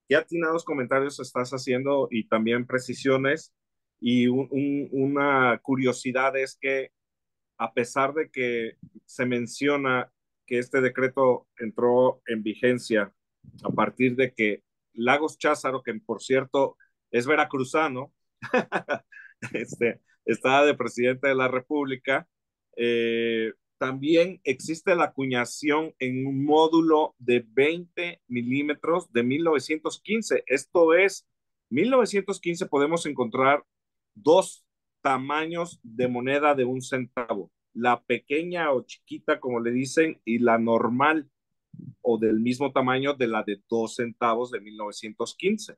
qué atinados comentarios estás haciendo y también precisiones. Y una curiosidad es que a pesar de que se menciona que este decreto entró en vigencia a partir de que Lagos Cházaro, que por cierto es veracruzano, este, está de presidente de la República, eh, también existe la acuñación en un módulo de 20 milímetros de 1915. Esto es, 1915 podemos encontrar dos tamaños de moneda de un centavo, la pequeña o chiquita, como le dicen, y la normal o del mismo tamaño de la de dos centavos de 1915.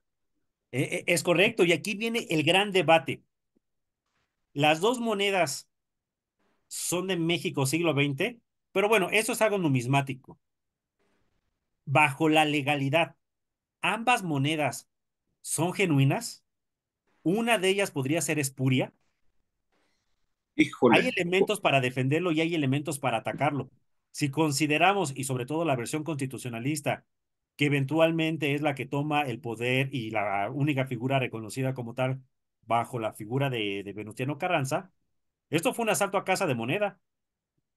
E, e, es correcto, y aquí viene el gran debate. Las dos monedas son de México siglo XX, pero bueno, eso es algo numismático. Bajo la legalidad, ambas monedas son genuinas, una de ellas podría ser espuria. Hay elementos para defenderlo y hay elementos para atacarlo. Si consideramos, y sobre todo la versión constitucionalista, que eventualmente es la que toma el poder y la única figura reconocida como tal bajo la figura de, de Venustiano Carranza, esto fue un asalto a casa de moneda.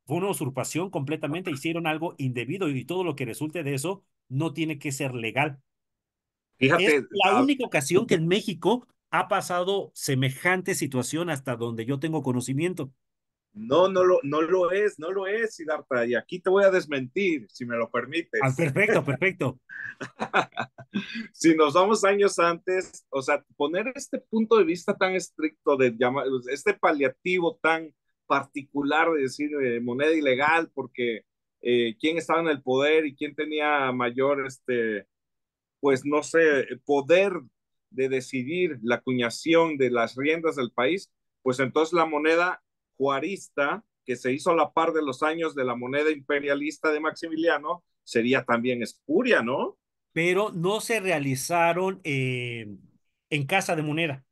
Fue una usurpación completamente. Hicieron algo indebido y todo lo que resulte de eso no tiene que ser legal. Fíjate, es la ah, única ocasión que en México ha pasado semejante situación hasta donde yo tengo conocimiento. No, no lo, no lo es, no lo es, Y aquí te voy a desmentir, si me lo permites. Ah, perfecto, perfecto. si nos vamos años antes, o sea, poner este punto de vista tan estricto, de llamar, este paliativo tan particular de decir eh, moneda ilegal, porque eh, quién estaba en el poder y quién tenía mayor, este, pues no sé, poder de decidir la acuñación de las riendas del país, pues entonces la moneda cuarista, que se hizo a la par de los años de la moneda imperialista de Maximiliano sería también espuria, ¿no? Pero no se realizaron eh, en Casa de Moneda.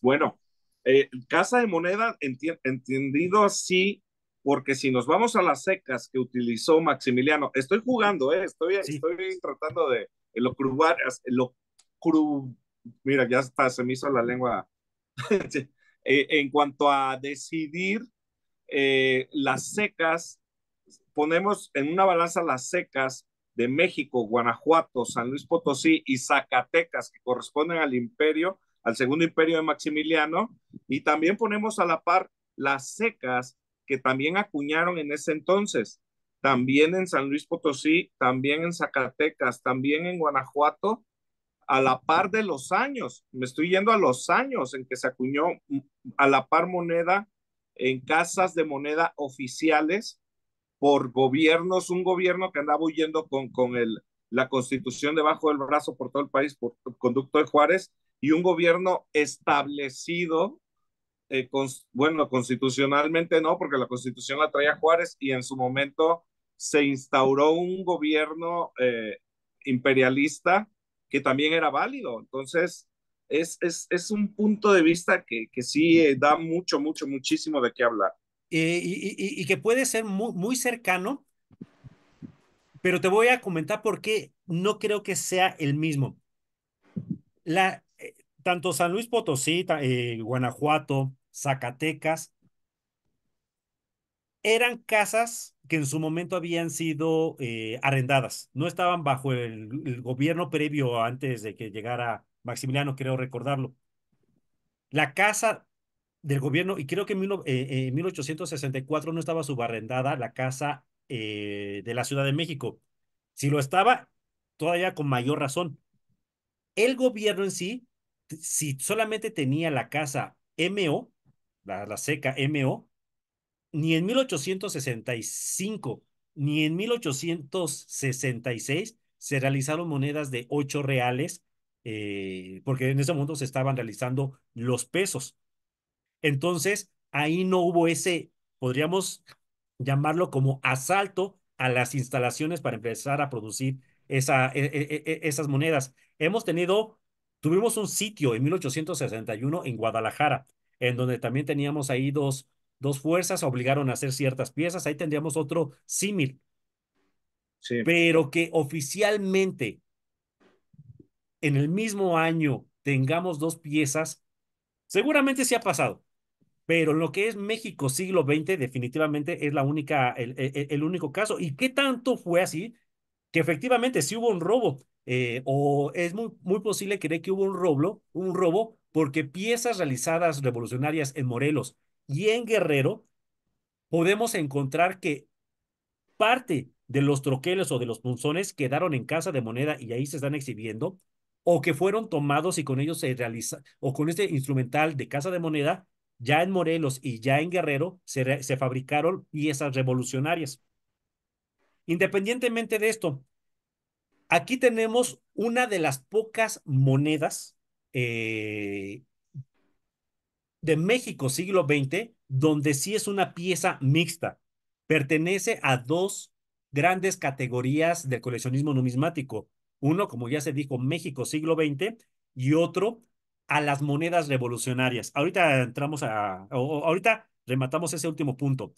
Bueno, eh, Casa de Moneda entendido así, porque si nos vamos a las secas que utilizó Maximiliano, estoy jugando, eh, estoy, estoy tratando de lo crubar, lo cru, mira, ya está, se me hizo la lengua. Eh, en cuanto a decidir eh, las secas, ponemos en una balanza las secas de México, Guanajuato, San Luis Potosí y Zacatecas, que corresponden al imperio, al segundo imperio de Maximiliano, y también ponemos a la par las secas que también acuñaron en ese entonces, también en San Luis Potosí, también en Zacatecas, también en Guanajuato a la par de los años, me estoy yendo a los años en que se acuñó mm, a la par moneda en casas de moneda oficiales por gobiernos, un gobierno que andaba huyendo con, con el, la constitución debajo del brazo por todo el país, por conducto de Juárez, y un gobierno establecido, eh, bueno, constitucionalmente no, porque la constitución la traía Juárez y en su momento se instauró un gobierno eh, imperialista que también era válido. Entonces, es, es, un punto de vista que, que sí eh, da mucho, mucho, muchísimo de qué hablar. Y, y, y, que puede ser muy, muy cercano, pero te voy a comentar por qué no creo que sea el mismo. La, eh, tanto San Luis Potosí, eh, Guanajuato, Zacatecas, eran casas que en su momento habían sido eh, arrendadas, no estaban bajo el, gobierno previo antes de que llegara Maximiliano, creo recordarlo. La casa del gobierno, y creo que en 1864 eh, no estaba subarrendada la casa eh, de la Ciudad de México. Si lo estaba, todavía con mayor razón. El gobierno en sí, si solamente tenía la casa MO, la, la seca MO, ni en 1865 ni en 1866 se realizaron monedas de ocho reales, eh, porque en ese momento se estaban realizando los pesos. Entonces, ahí no hubo ese, podríamos llamarlo como asalto a las instalaciones para empezar a producir esa, e, e, e, esas monedas. Hemos tenido, tuvimos un sitio en 1861 en Guadalajara, en donde también teníamos ahí dos, dos fuerzas obligaron a hacer ciertas piezas, ahí tendríamos otro símil. Pero que oficialmente en el mismo año tengamos dos piezas, seguramente se ha pasado. Pero lo que es México siglo XX, definitivamente es la única, el, único caso. ¿Y qué tanto fue así? Que efectivamente sí hubo un robo. Eh, o es muy, muy posible creer que hubo un un robo porque piezas realizadas revolucionarias en Morelos y en Guerrero, podemos encontrar que parte de los troqueles o de los punzones quedaron en casa de moneda y ahí se están exhibiendo, o que fueron tomados y con ellos se realiza, o con este instrumental de casa de moneda, ya en Morelos y ya en Guerrero se, se fabricaron piezas revolucionarias. Independientemente de esto, aquí tenemos una de las pocas monedas eh, de México siglo XX, donde sí es una pieza mixta. Pertenece a dos grandes categorías del coleccionismo numismático. Uno, como ya se dijo, México siglo XX y otro a las monedas revolucionarias. Ahorita entramos a, ahorita rematamos ese último punto.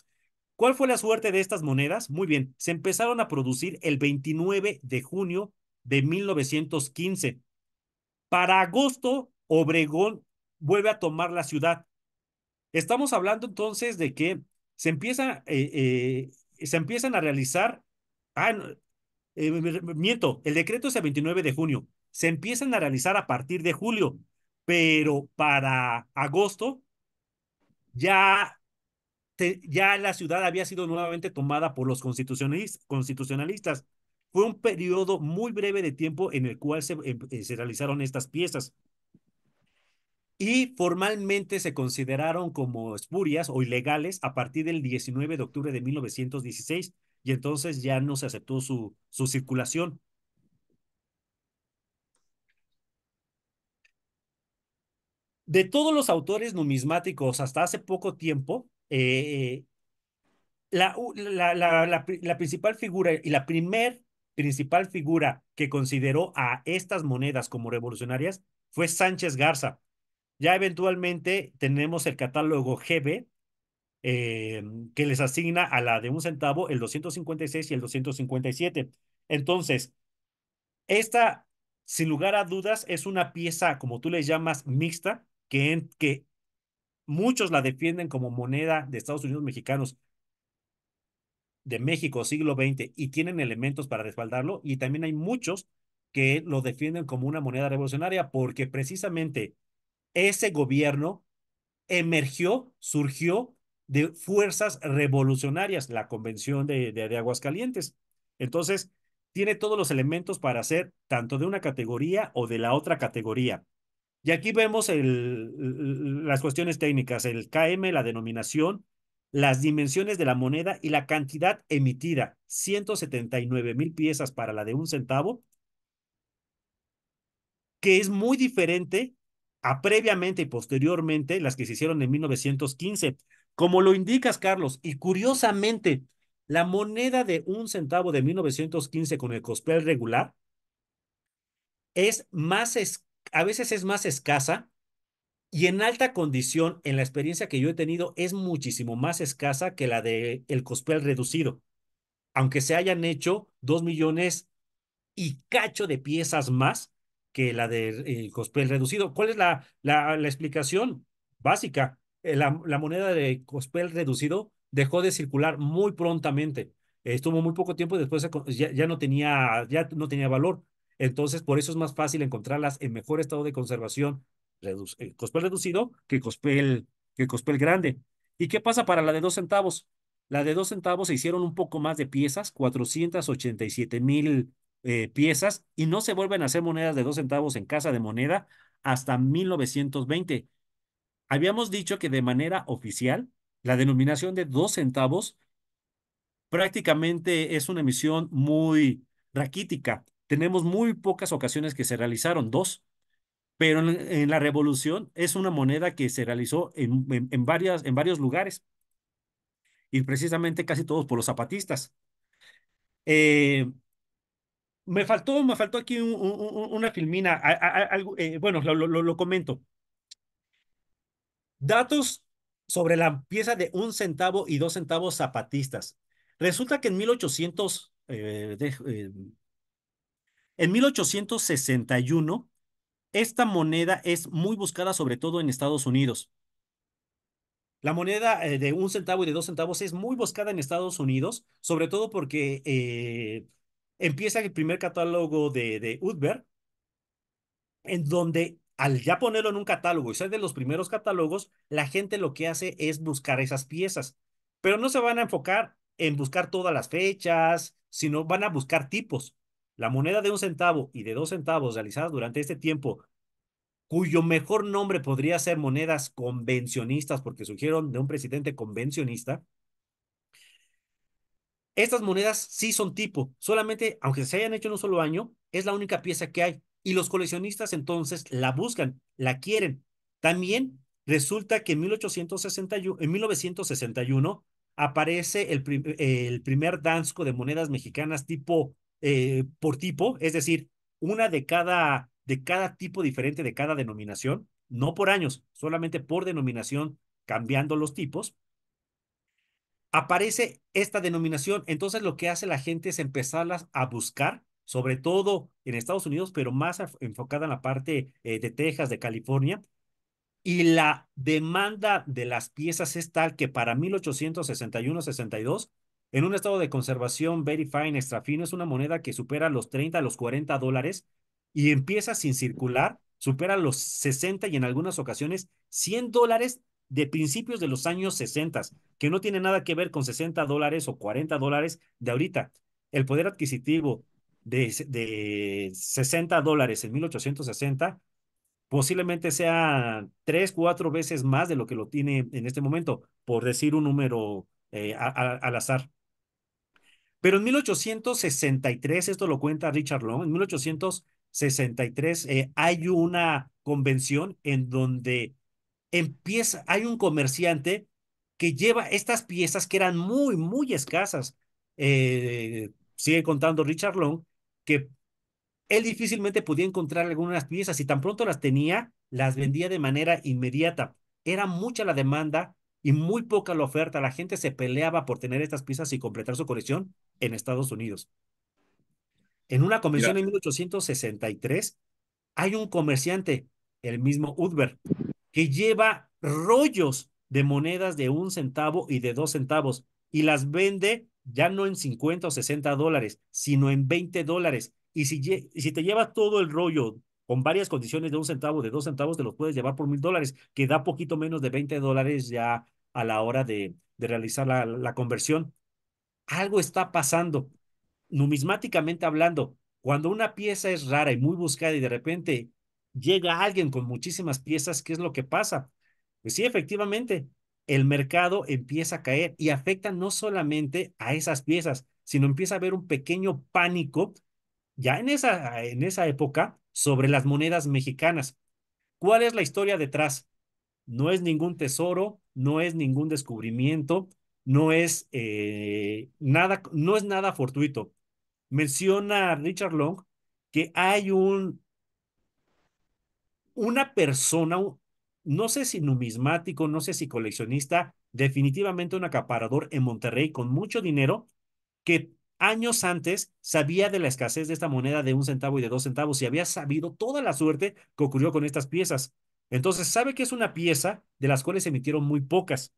¿Cuál fue la suerte de estas monedas? Muy bien, se empezaron a producir el 29 de junio de 1915. Para agosto, Obregón vuelve a tomar la ciudad. Estamos hablando entonces de que se, empieza, eh, eh, se empiezan a realizar, ah, eh, miento, el decreto es el 29 de junio, se empiezan a realizar a partir de julio, pero para agosto ya, ya la ciudad había sido nuevamente tomada por los constitucionalistas. Fue un periodo muy breve de tiempo en el cual se, em, se realizaron estas piezas y formalmente se consideraron como espurias o ilegales a partir del 19 de octubre de 1916 y entonces ya no se aceptó su, su circulación. De todos los autores numismáticos hasta hace poco tiempo, eh, la, la, la, principal figura y la primer principal figura que consideró a estas monedas como revolucionarias fue Sánchez Garza, ya eventualmente tenemos el catálogo GB, eh, que les asigna a la de un centavo el 256 y el 257. Entonces, esta, sin lugar a dudas, es una pieza, como tú le llamas, mixta, que, que muchos la defienden como moneda de Estados Unidos mexicanos de México siglo XX y tienen elementos para respaldarlo y también hay muchos que lo defienden como una moneda revolucionaria porque precisamente ese gobierno emergió, surgió de fuerzas revolucionarias, la Convención de, de, Aguascalientes. Entonces, tiene todos los elementos para ser tanto de una categoría o de la otra categoría. Y aquí vemos el, las cuestiones técnicas, el KM, la denominación, las dimensiones de la moneda y la cantidad emitida, 179 mil piezas para la de un centavo, que es muy diferente a previamente y posteriormente las que se hicieron en 1915. Como lo indicas, Carlos, y curiosamente, la moneda de un centavo de 1915 con el cospel regular es más, a veces es más escasa y en alta condición, en la experiencia que yo he tenido, es muchísimo más escasa que la del el cospel reducido, aunque se hayan hecho dos millones y cacho de piezas más que la de, cospel reducido. ¿Cuál es la, la, explicación básica? Eh, la, moneda de cospel reducido dejó de circular muy prontamente. Estuvo muy poco tiempo y después ya, no tenía, ya no tenía valor. Entonces, por eso es más fácil encontrarlas en mejor estado de conservación, eh, Cospel reducido, que cospel que grande. ¿Y qué pasa para la de dos centavos? La de dos centavos se hicieron un poco más de piezas, 487 mil eh, piezas y no se vuelven a hacer monedas de dos centavos en casa de moneda hasta 1920. Habíamos dicho que de manera oficial, la denominación de dos centavos prácticamente es una emisión muy raquítica. Tenemos muy pocas ocasiones que se realizaron, dos, pero en, la revolución es una moneda que se realizó en, varias, en varios lugares y precisamente casi todos por los zapatistas. Eh, me faltó, me faltó aquí una filmina, eh, bueno, lo, comento. Datos sobre la pieza de un centavo y dos centavos zapatistas. Resulta que en 1800, eh, eh, en 1861, esta moneda es muy buscada, sobre todo en Estados Unidos. La moneda de un centavo y de dos centavos es muy buscada en Estados Unidos, sobre todo porque empieza el primer catálogo de, de Udber, en donde al ya ponerlo en un catálogo y ser de los primeros catálogos, la gente lo que hace es buscar esas piezas, pero no se van a enfocar en buscar todas las fechas, sino van a buscar tipos. La moneda de un centavo y de dos centavos realizadas durante este tiempo, cuyo mejor nombre podría ser monedas convencionistas, porque surgieron de un presidente convencionista, estas monedas sí son tipo, solamente aunque se hayan hecho en un solo año, es la única pieza que hay. Y los coleccionistas entonces la buscan, la quieren. También resulta que en, 1861, en 1961 aparece eh, el, primer Dansko de monedas mexicanas tipo eh, por tipo, es decir, una de cada, de cada tipo diferente de cada denominación, no por años, solamente por denominación, cambiando los tipos aparece esta denominación. Entonces lo que hace la gente es empezarlas a buscar, sobre todo en Estados Unidos, pero más enfocada en la parte eh, de Texas, de California. Y la demanda de las piezas es tal que para 1861-62, en un estado de conservación very fine extra fino, es una moneda que supera los 30 a los 40 dólares y empieza sin circular, supera los 60 y en algunas ocasiones 100 dólares de principios de los años 60, que no tiene nada que ver con 60 dólares o 40 dólares de ahorita. El poder adquisitivo de, de 60 dólares en 1860 posiblemente sea tres, cuatro veces más de lo que lo tiene en este momento, por decir un número eh, al azar. Pero en 1863, esto lo cuenta Richard Long, en 1863 eh, hay una convención en donde empieza, hay un comerciante que lleva estas piezas que eran muy, muy escasas. Eh, sigue contando Richard Long que él difícilmente podía encontrar algunas piezas y tan pronto las tenía, las vendía de manera inmediata. Era mucha la demanda y muy poca la oferta. La gente se peleaba por tener estas piezas y completar su colección en Estados Unidos. En una convención en 1863, hay un comerciante, el mismo Udber, que lleva rollos de monedas de un centavo y de dos centavos y las vende ya no en 50 o 60 dólares, sino en 20 dólares. Y si, te llevas todo el rollo con varias condiciones de un centavo, de dos centavos, te los puedes llevar por mil dólares, que da poquito menos de 20 dólares ya a la hora de, realizar la conversión. Algo está pasando. Numismáticamente hablando, cuando una pieza es rara y muy buscada y de repente llega alguien con muchísimas piezas, ¿qué es lo que pasa? Pues sí, efectivamente, el mercado empieza a caer y afecta no solamente a esas piezas, sino empieza a haber un pequeño pánico ya en esa, en esa época sobre las monedas mexicanas. ¿Cuál es la historia detrás? No es ningún tesoro, no es ningún descubrimiento, no es, eh, nada, no es nada fortuito. Menciona Richard Long que hay un una persona, no sé si numismático, no sé si coleccionista, definitivamente un acaparador en Monterrey con mucho dinero que años antes sabía de la escasez de esta moneda de un centavo y de dos centavos y había sabido toda la suerte que ocurrió con estas piezas. Entonces sabe que es una pieza de las cuales se emitieron muy pocas.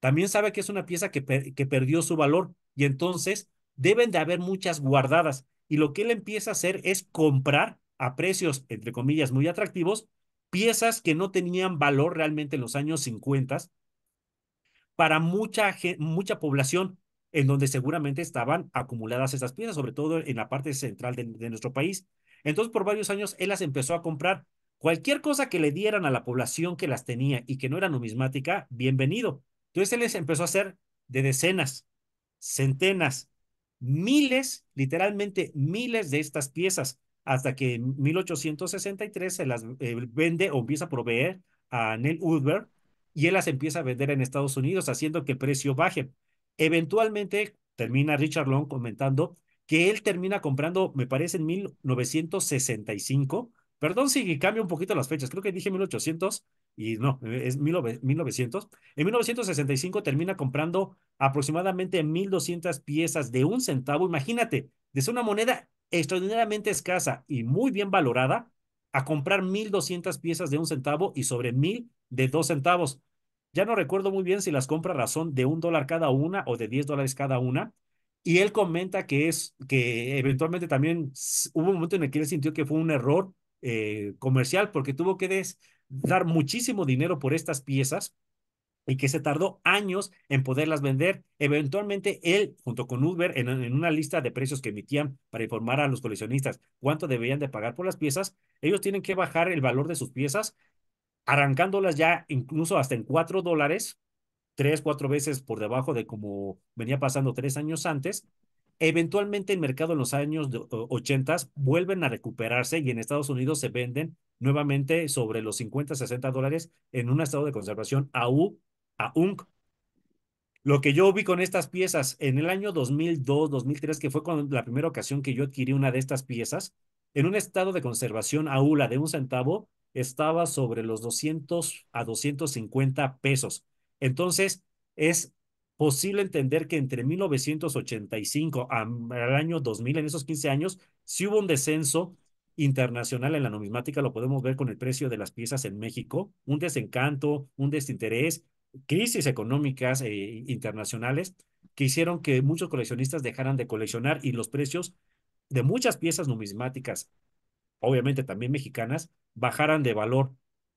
También sabe que es una pieza que, perdió su valor y entonces deben de haber muchas guardadas. Y lo que él empieza a hacer es comprar a precios, entre comillas, muy atractivos piezas que no tenían valor realmente en los años 50 para mucha, mucha población en donde seguramente estaban acumuladas estas piezas, sobre todo en la parte central de, de nuestro país. Entonces, por varios años, él las empezó a comprar. Cualquier cosa que le dieran a la población que las tenía y que no era numismática, bienvenido. Entonces, él les empezó a hacer de decenas, centenas, miles, literalmente miles de estas piezas hasta que en 1863 se las eh, vende o empieza a proveer a Neil Woodward y él las empieza a vender en Estados Unidos, haciendo que el precio baje. Eventualmente, termina Richard Long comentando que él termina comprando, me parece, en 1965. Perdón si cambio un poquito las fechas, creo que dije 1800 y no, es 1900. En 1965 termina comprando aproximadamente 1200 piezas de un centavo. Imagínate, desde una moneda extraordinariamente escasa y muy bien valorada a comprar 1.200 piezas de un centavo y sobre 1.000 de dos centavos. Ya no recuerdo muy bien si las compra razón de un dólar cada una o de 10 dólares cada una. Y él comenta que es que eventualmente también hubo un momento en el que él sintió que fue un error eh, comercial porque tuvo que dar muchísimo dinero por estas piezas y que se tardó años en poderlas vender. Eventualmente él, junto con Uber, en, una lista de precios que emitían para informar a los coleccionistas cuánto debían de pagar por las piezas, ellos tienen que bajar el valor de sus piezas, arrancándolas ya incluso hasta en 4 dólares, tres, cuatro veces por debajo de como venía pasando tres años antes. Eventualmente el mercado en los años 80 vuelven a recuperarse y en Estados Unidos se venden nuevamente sobre los 50, 60 dólares en un estado de conservación aún Aún Lo que yo vi con estas piezas en el año 2002, 2003, que fue la primera ocasión que yo adquirí una de estas piezas, en un estado de conservación aula de un centavo, estaba sobre los 200 a 250 pesos. Entonces, es posible entender que entre 1985 al año 2000, en esos 15 años, si hubo un descenso internacional en la numismática, lo podemos ver con el precio de las piezas en México, un desencanto, un desinterés, crisis económicas eh, internacionales que hicieron que muchos coleccionistas dejaran de coleccionar y los precios de muchas piezas numismáticas, obviamente también mexicanas, bajaran de valor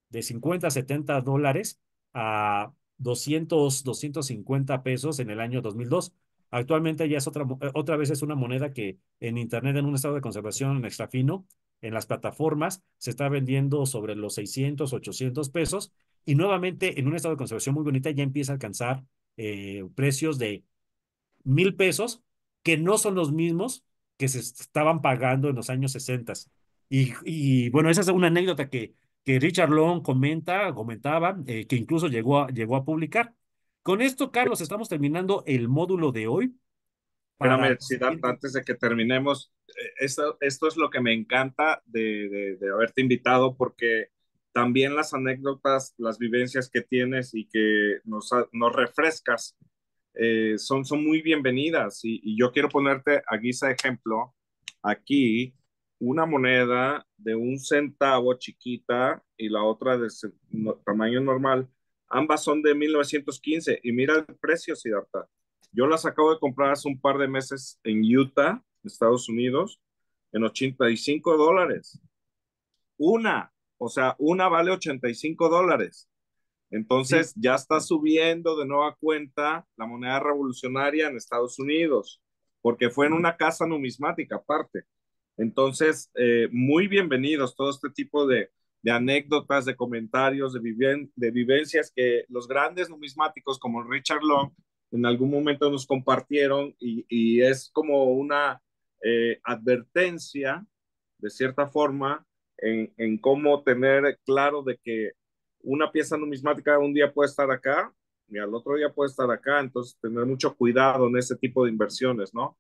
de 50 a 70 dólares a 200, 250 pesos en el año 2002. Actualmente ya es otra, eh, otra vez es una moneda que en Internet, en un estado de conservación extrafino extra en las plataformas, se está vendiendo sobre los 600, 800 pesos y nuevamente, en un estado de conservación muy bonita, ya empieza a alcanzar eh, precios de mil pesos, que no son los mismos que se estaban pagando en los años 60. Y, bueno, esa es una anécdota que, que Richard Long comenta, comentaba, eh, que incluso llegó a, llegó a publicar. Con esto, Carlos, estamos terminando el módulo de hoy. Para... antes de que terminemos, eh, esto, esto, es lo que me encanta de, de, de haberte invitado, porque también las anécdotas, las vivencias que tienes y que nos, refrescas eh, son, son muy bienvenidas. Y, yo quiero ponerte a guisa de ejemplo aquí una moneda de un centavo chiquita y la otra de tamaño normal. Ambas son de 1915 y mira el precio, Siddhartha. Yo las acabo de comprar hace un par de meses en Utah, Estados Unidos, en 85 dólares. Una, o sea, una vale 85 dólares. Entonces ya está subiendo de nueva cuenta la moneda revolucionaria en Estados Unidos, porque fue en una casa numismática aparte. Entonces, eh, muy bienvenidos todo este tipo de, anécdotas, de comentarios, de, de vivencias que los grandes numismáticos como Richard Long en algún momento nos compartieron y, es como una eh, advertencia, de cierta forma, en, cómo tener claro de que una pieza numismática un día puede estar acá y al otro día puede estar acá, entonces tener mucho cuidado en ese tipo de inversiones, ¿no?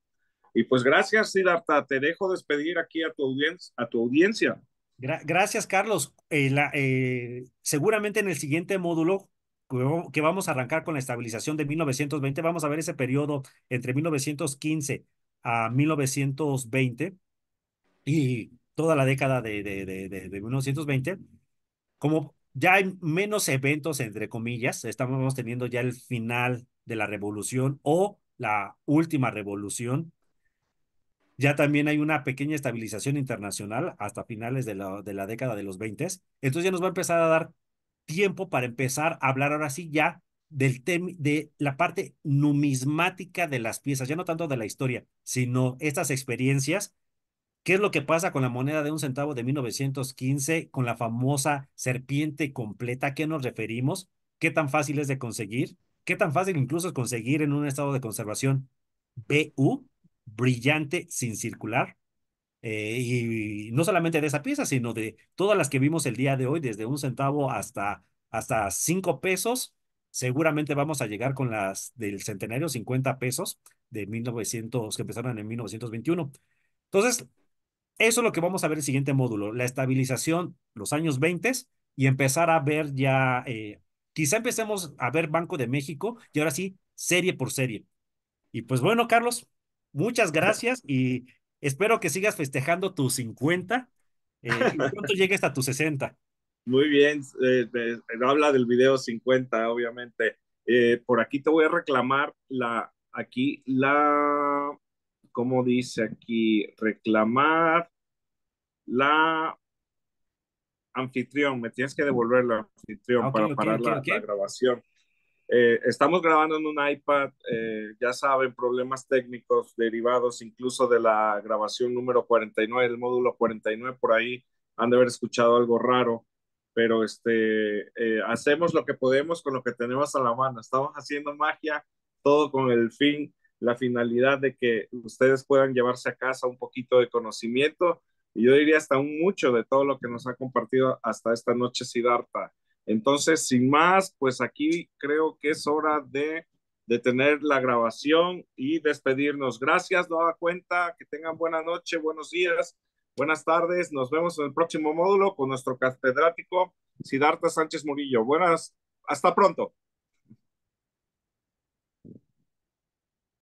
Y pues gracias, Siddhartha, te dejo despedir aquí a tu, audiencia, a tu audiencia. gracias, Carlos. Eh, la, eh, seguramente en el siguiente módulo que vamos a arrancar con la estabilización de 1920, vamos a ver ese periodo entre 1915 a 1920 y toda la década de, de, 1920, como ya hay menos eventos, entre comillas, estamos teniendo ya el final de la revolución o la última revolución. Ya también hay una pequeña estabilización internacional hasta finales de la, de la década de los 20. Entonces ya nos va a empezar a dar tiempo para empezar a hablar ahora sí ya del de la parte numismática de las piezas, ya no tanto de la historia, sino estas experiencias ¿Qué es lo que pasa con la moneda de un centavo de 1915, con la famosa serpiente completa? ¿A qué nos referimos? ¿Qué tan fácil es de conseguir? ¿Qué tan fácil incluso es conseguir en un estado de conservación BU, brillante sin circular? Eh, y, no solamente de esa pieza, sino de todas las que vimos el día de hoy, desde un centavo hasta, hasta cinco pesos. Seguramente vamos a llegar con las del centenario, 50 pesos de 1900, que empezaron en 1921. Entonces, eso es lo que vamos a ver en el siguiente módulo, la estabilización, los años 20 y empezar a ver ya, eh, quizá empecemos a ver Banco de México y ahora sí, serie por serie. Y pues bueno, Carlos, muchas gracias y espero que sigas festejando tus 50 eh, y pronto llegues hasta tus 60. Muy bien, eh, habla del video 50, obviamente. Eh, por aquí te voy a reclamar la, aquí la ¿cómo dice aquí? Reclamar la anfitrión, me tienes que devolver la anfitrión ah, para parar la, grabación. Eh, estamos grabando en un iPad, eh, ya saben, problemas técnicos derivados incluso de la grabación número 49, el módulo 49, por ahí han de haber escuchado algo raro, pero este, eh, hacemos lo que podemos con lo que tenemos a la mano, estamos haciendo magia, todo con el fin la finalidad de que ustedes puedan llevarse a casa un poquito de conocimiento y yo diría hasta un mucho de todo lo que nos ha compartido hasta esta noche Sidarta. Entonces, sin más, pues aquí creo que es hora de detener la grabación y despedirnos. Gracias, haga cuenta, que tengan buena noche, buenos días, buenas tardes. Nos vemos en el próximo módulo con nuestro catedrático Sidarta Sánchez Murillo. Buenas, hasta pronto.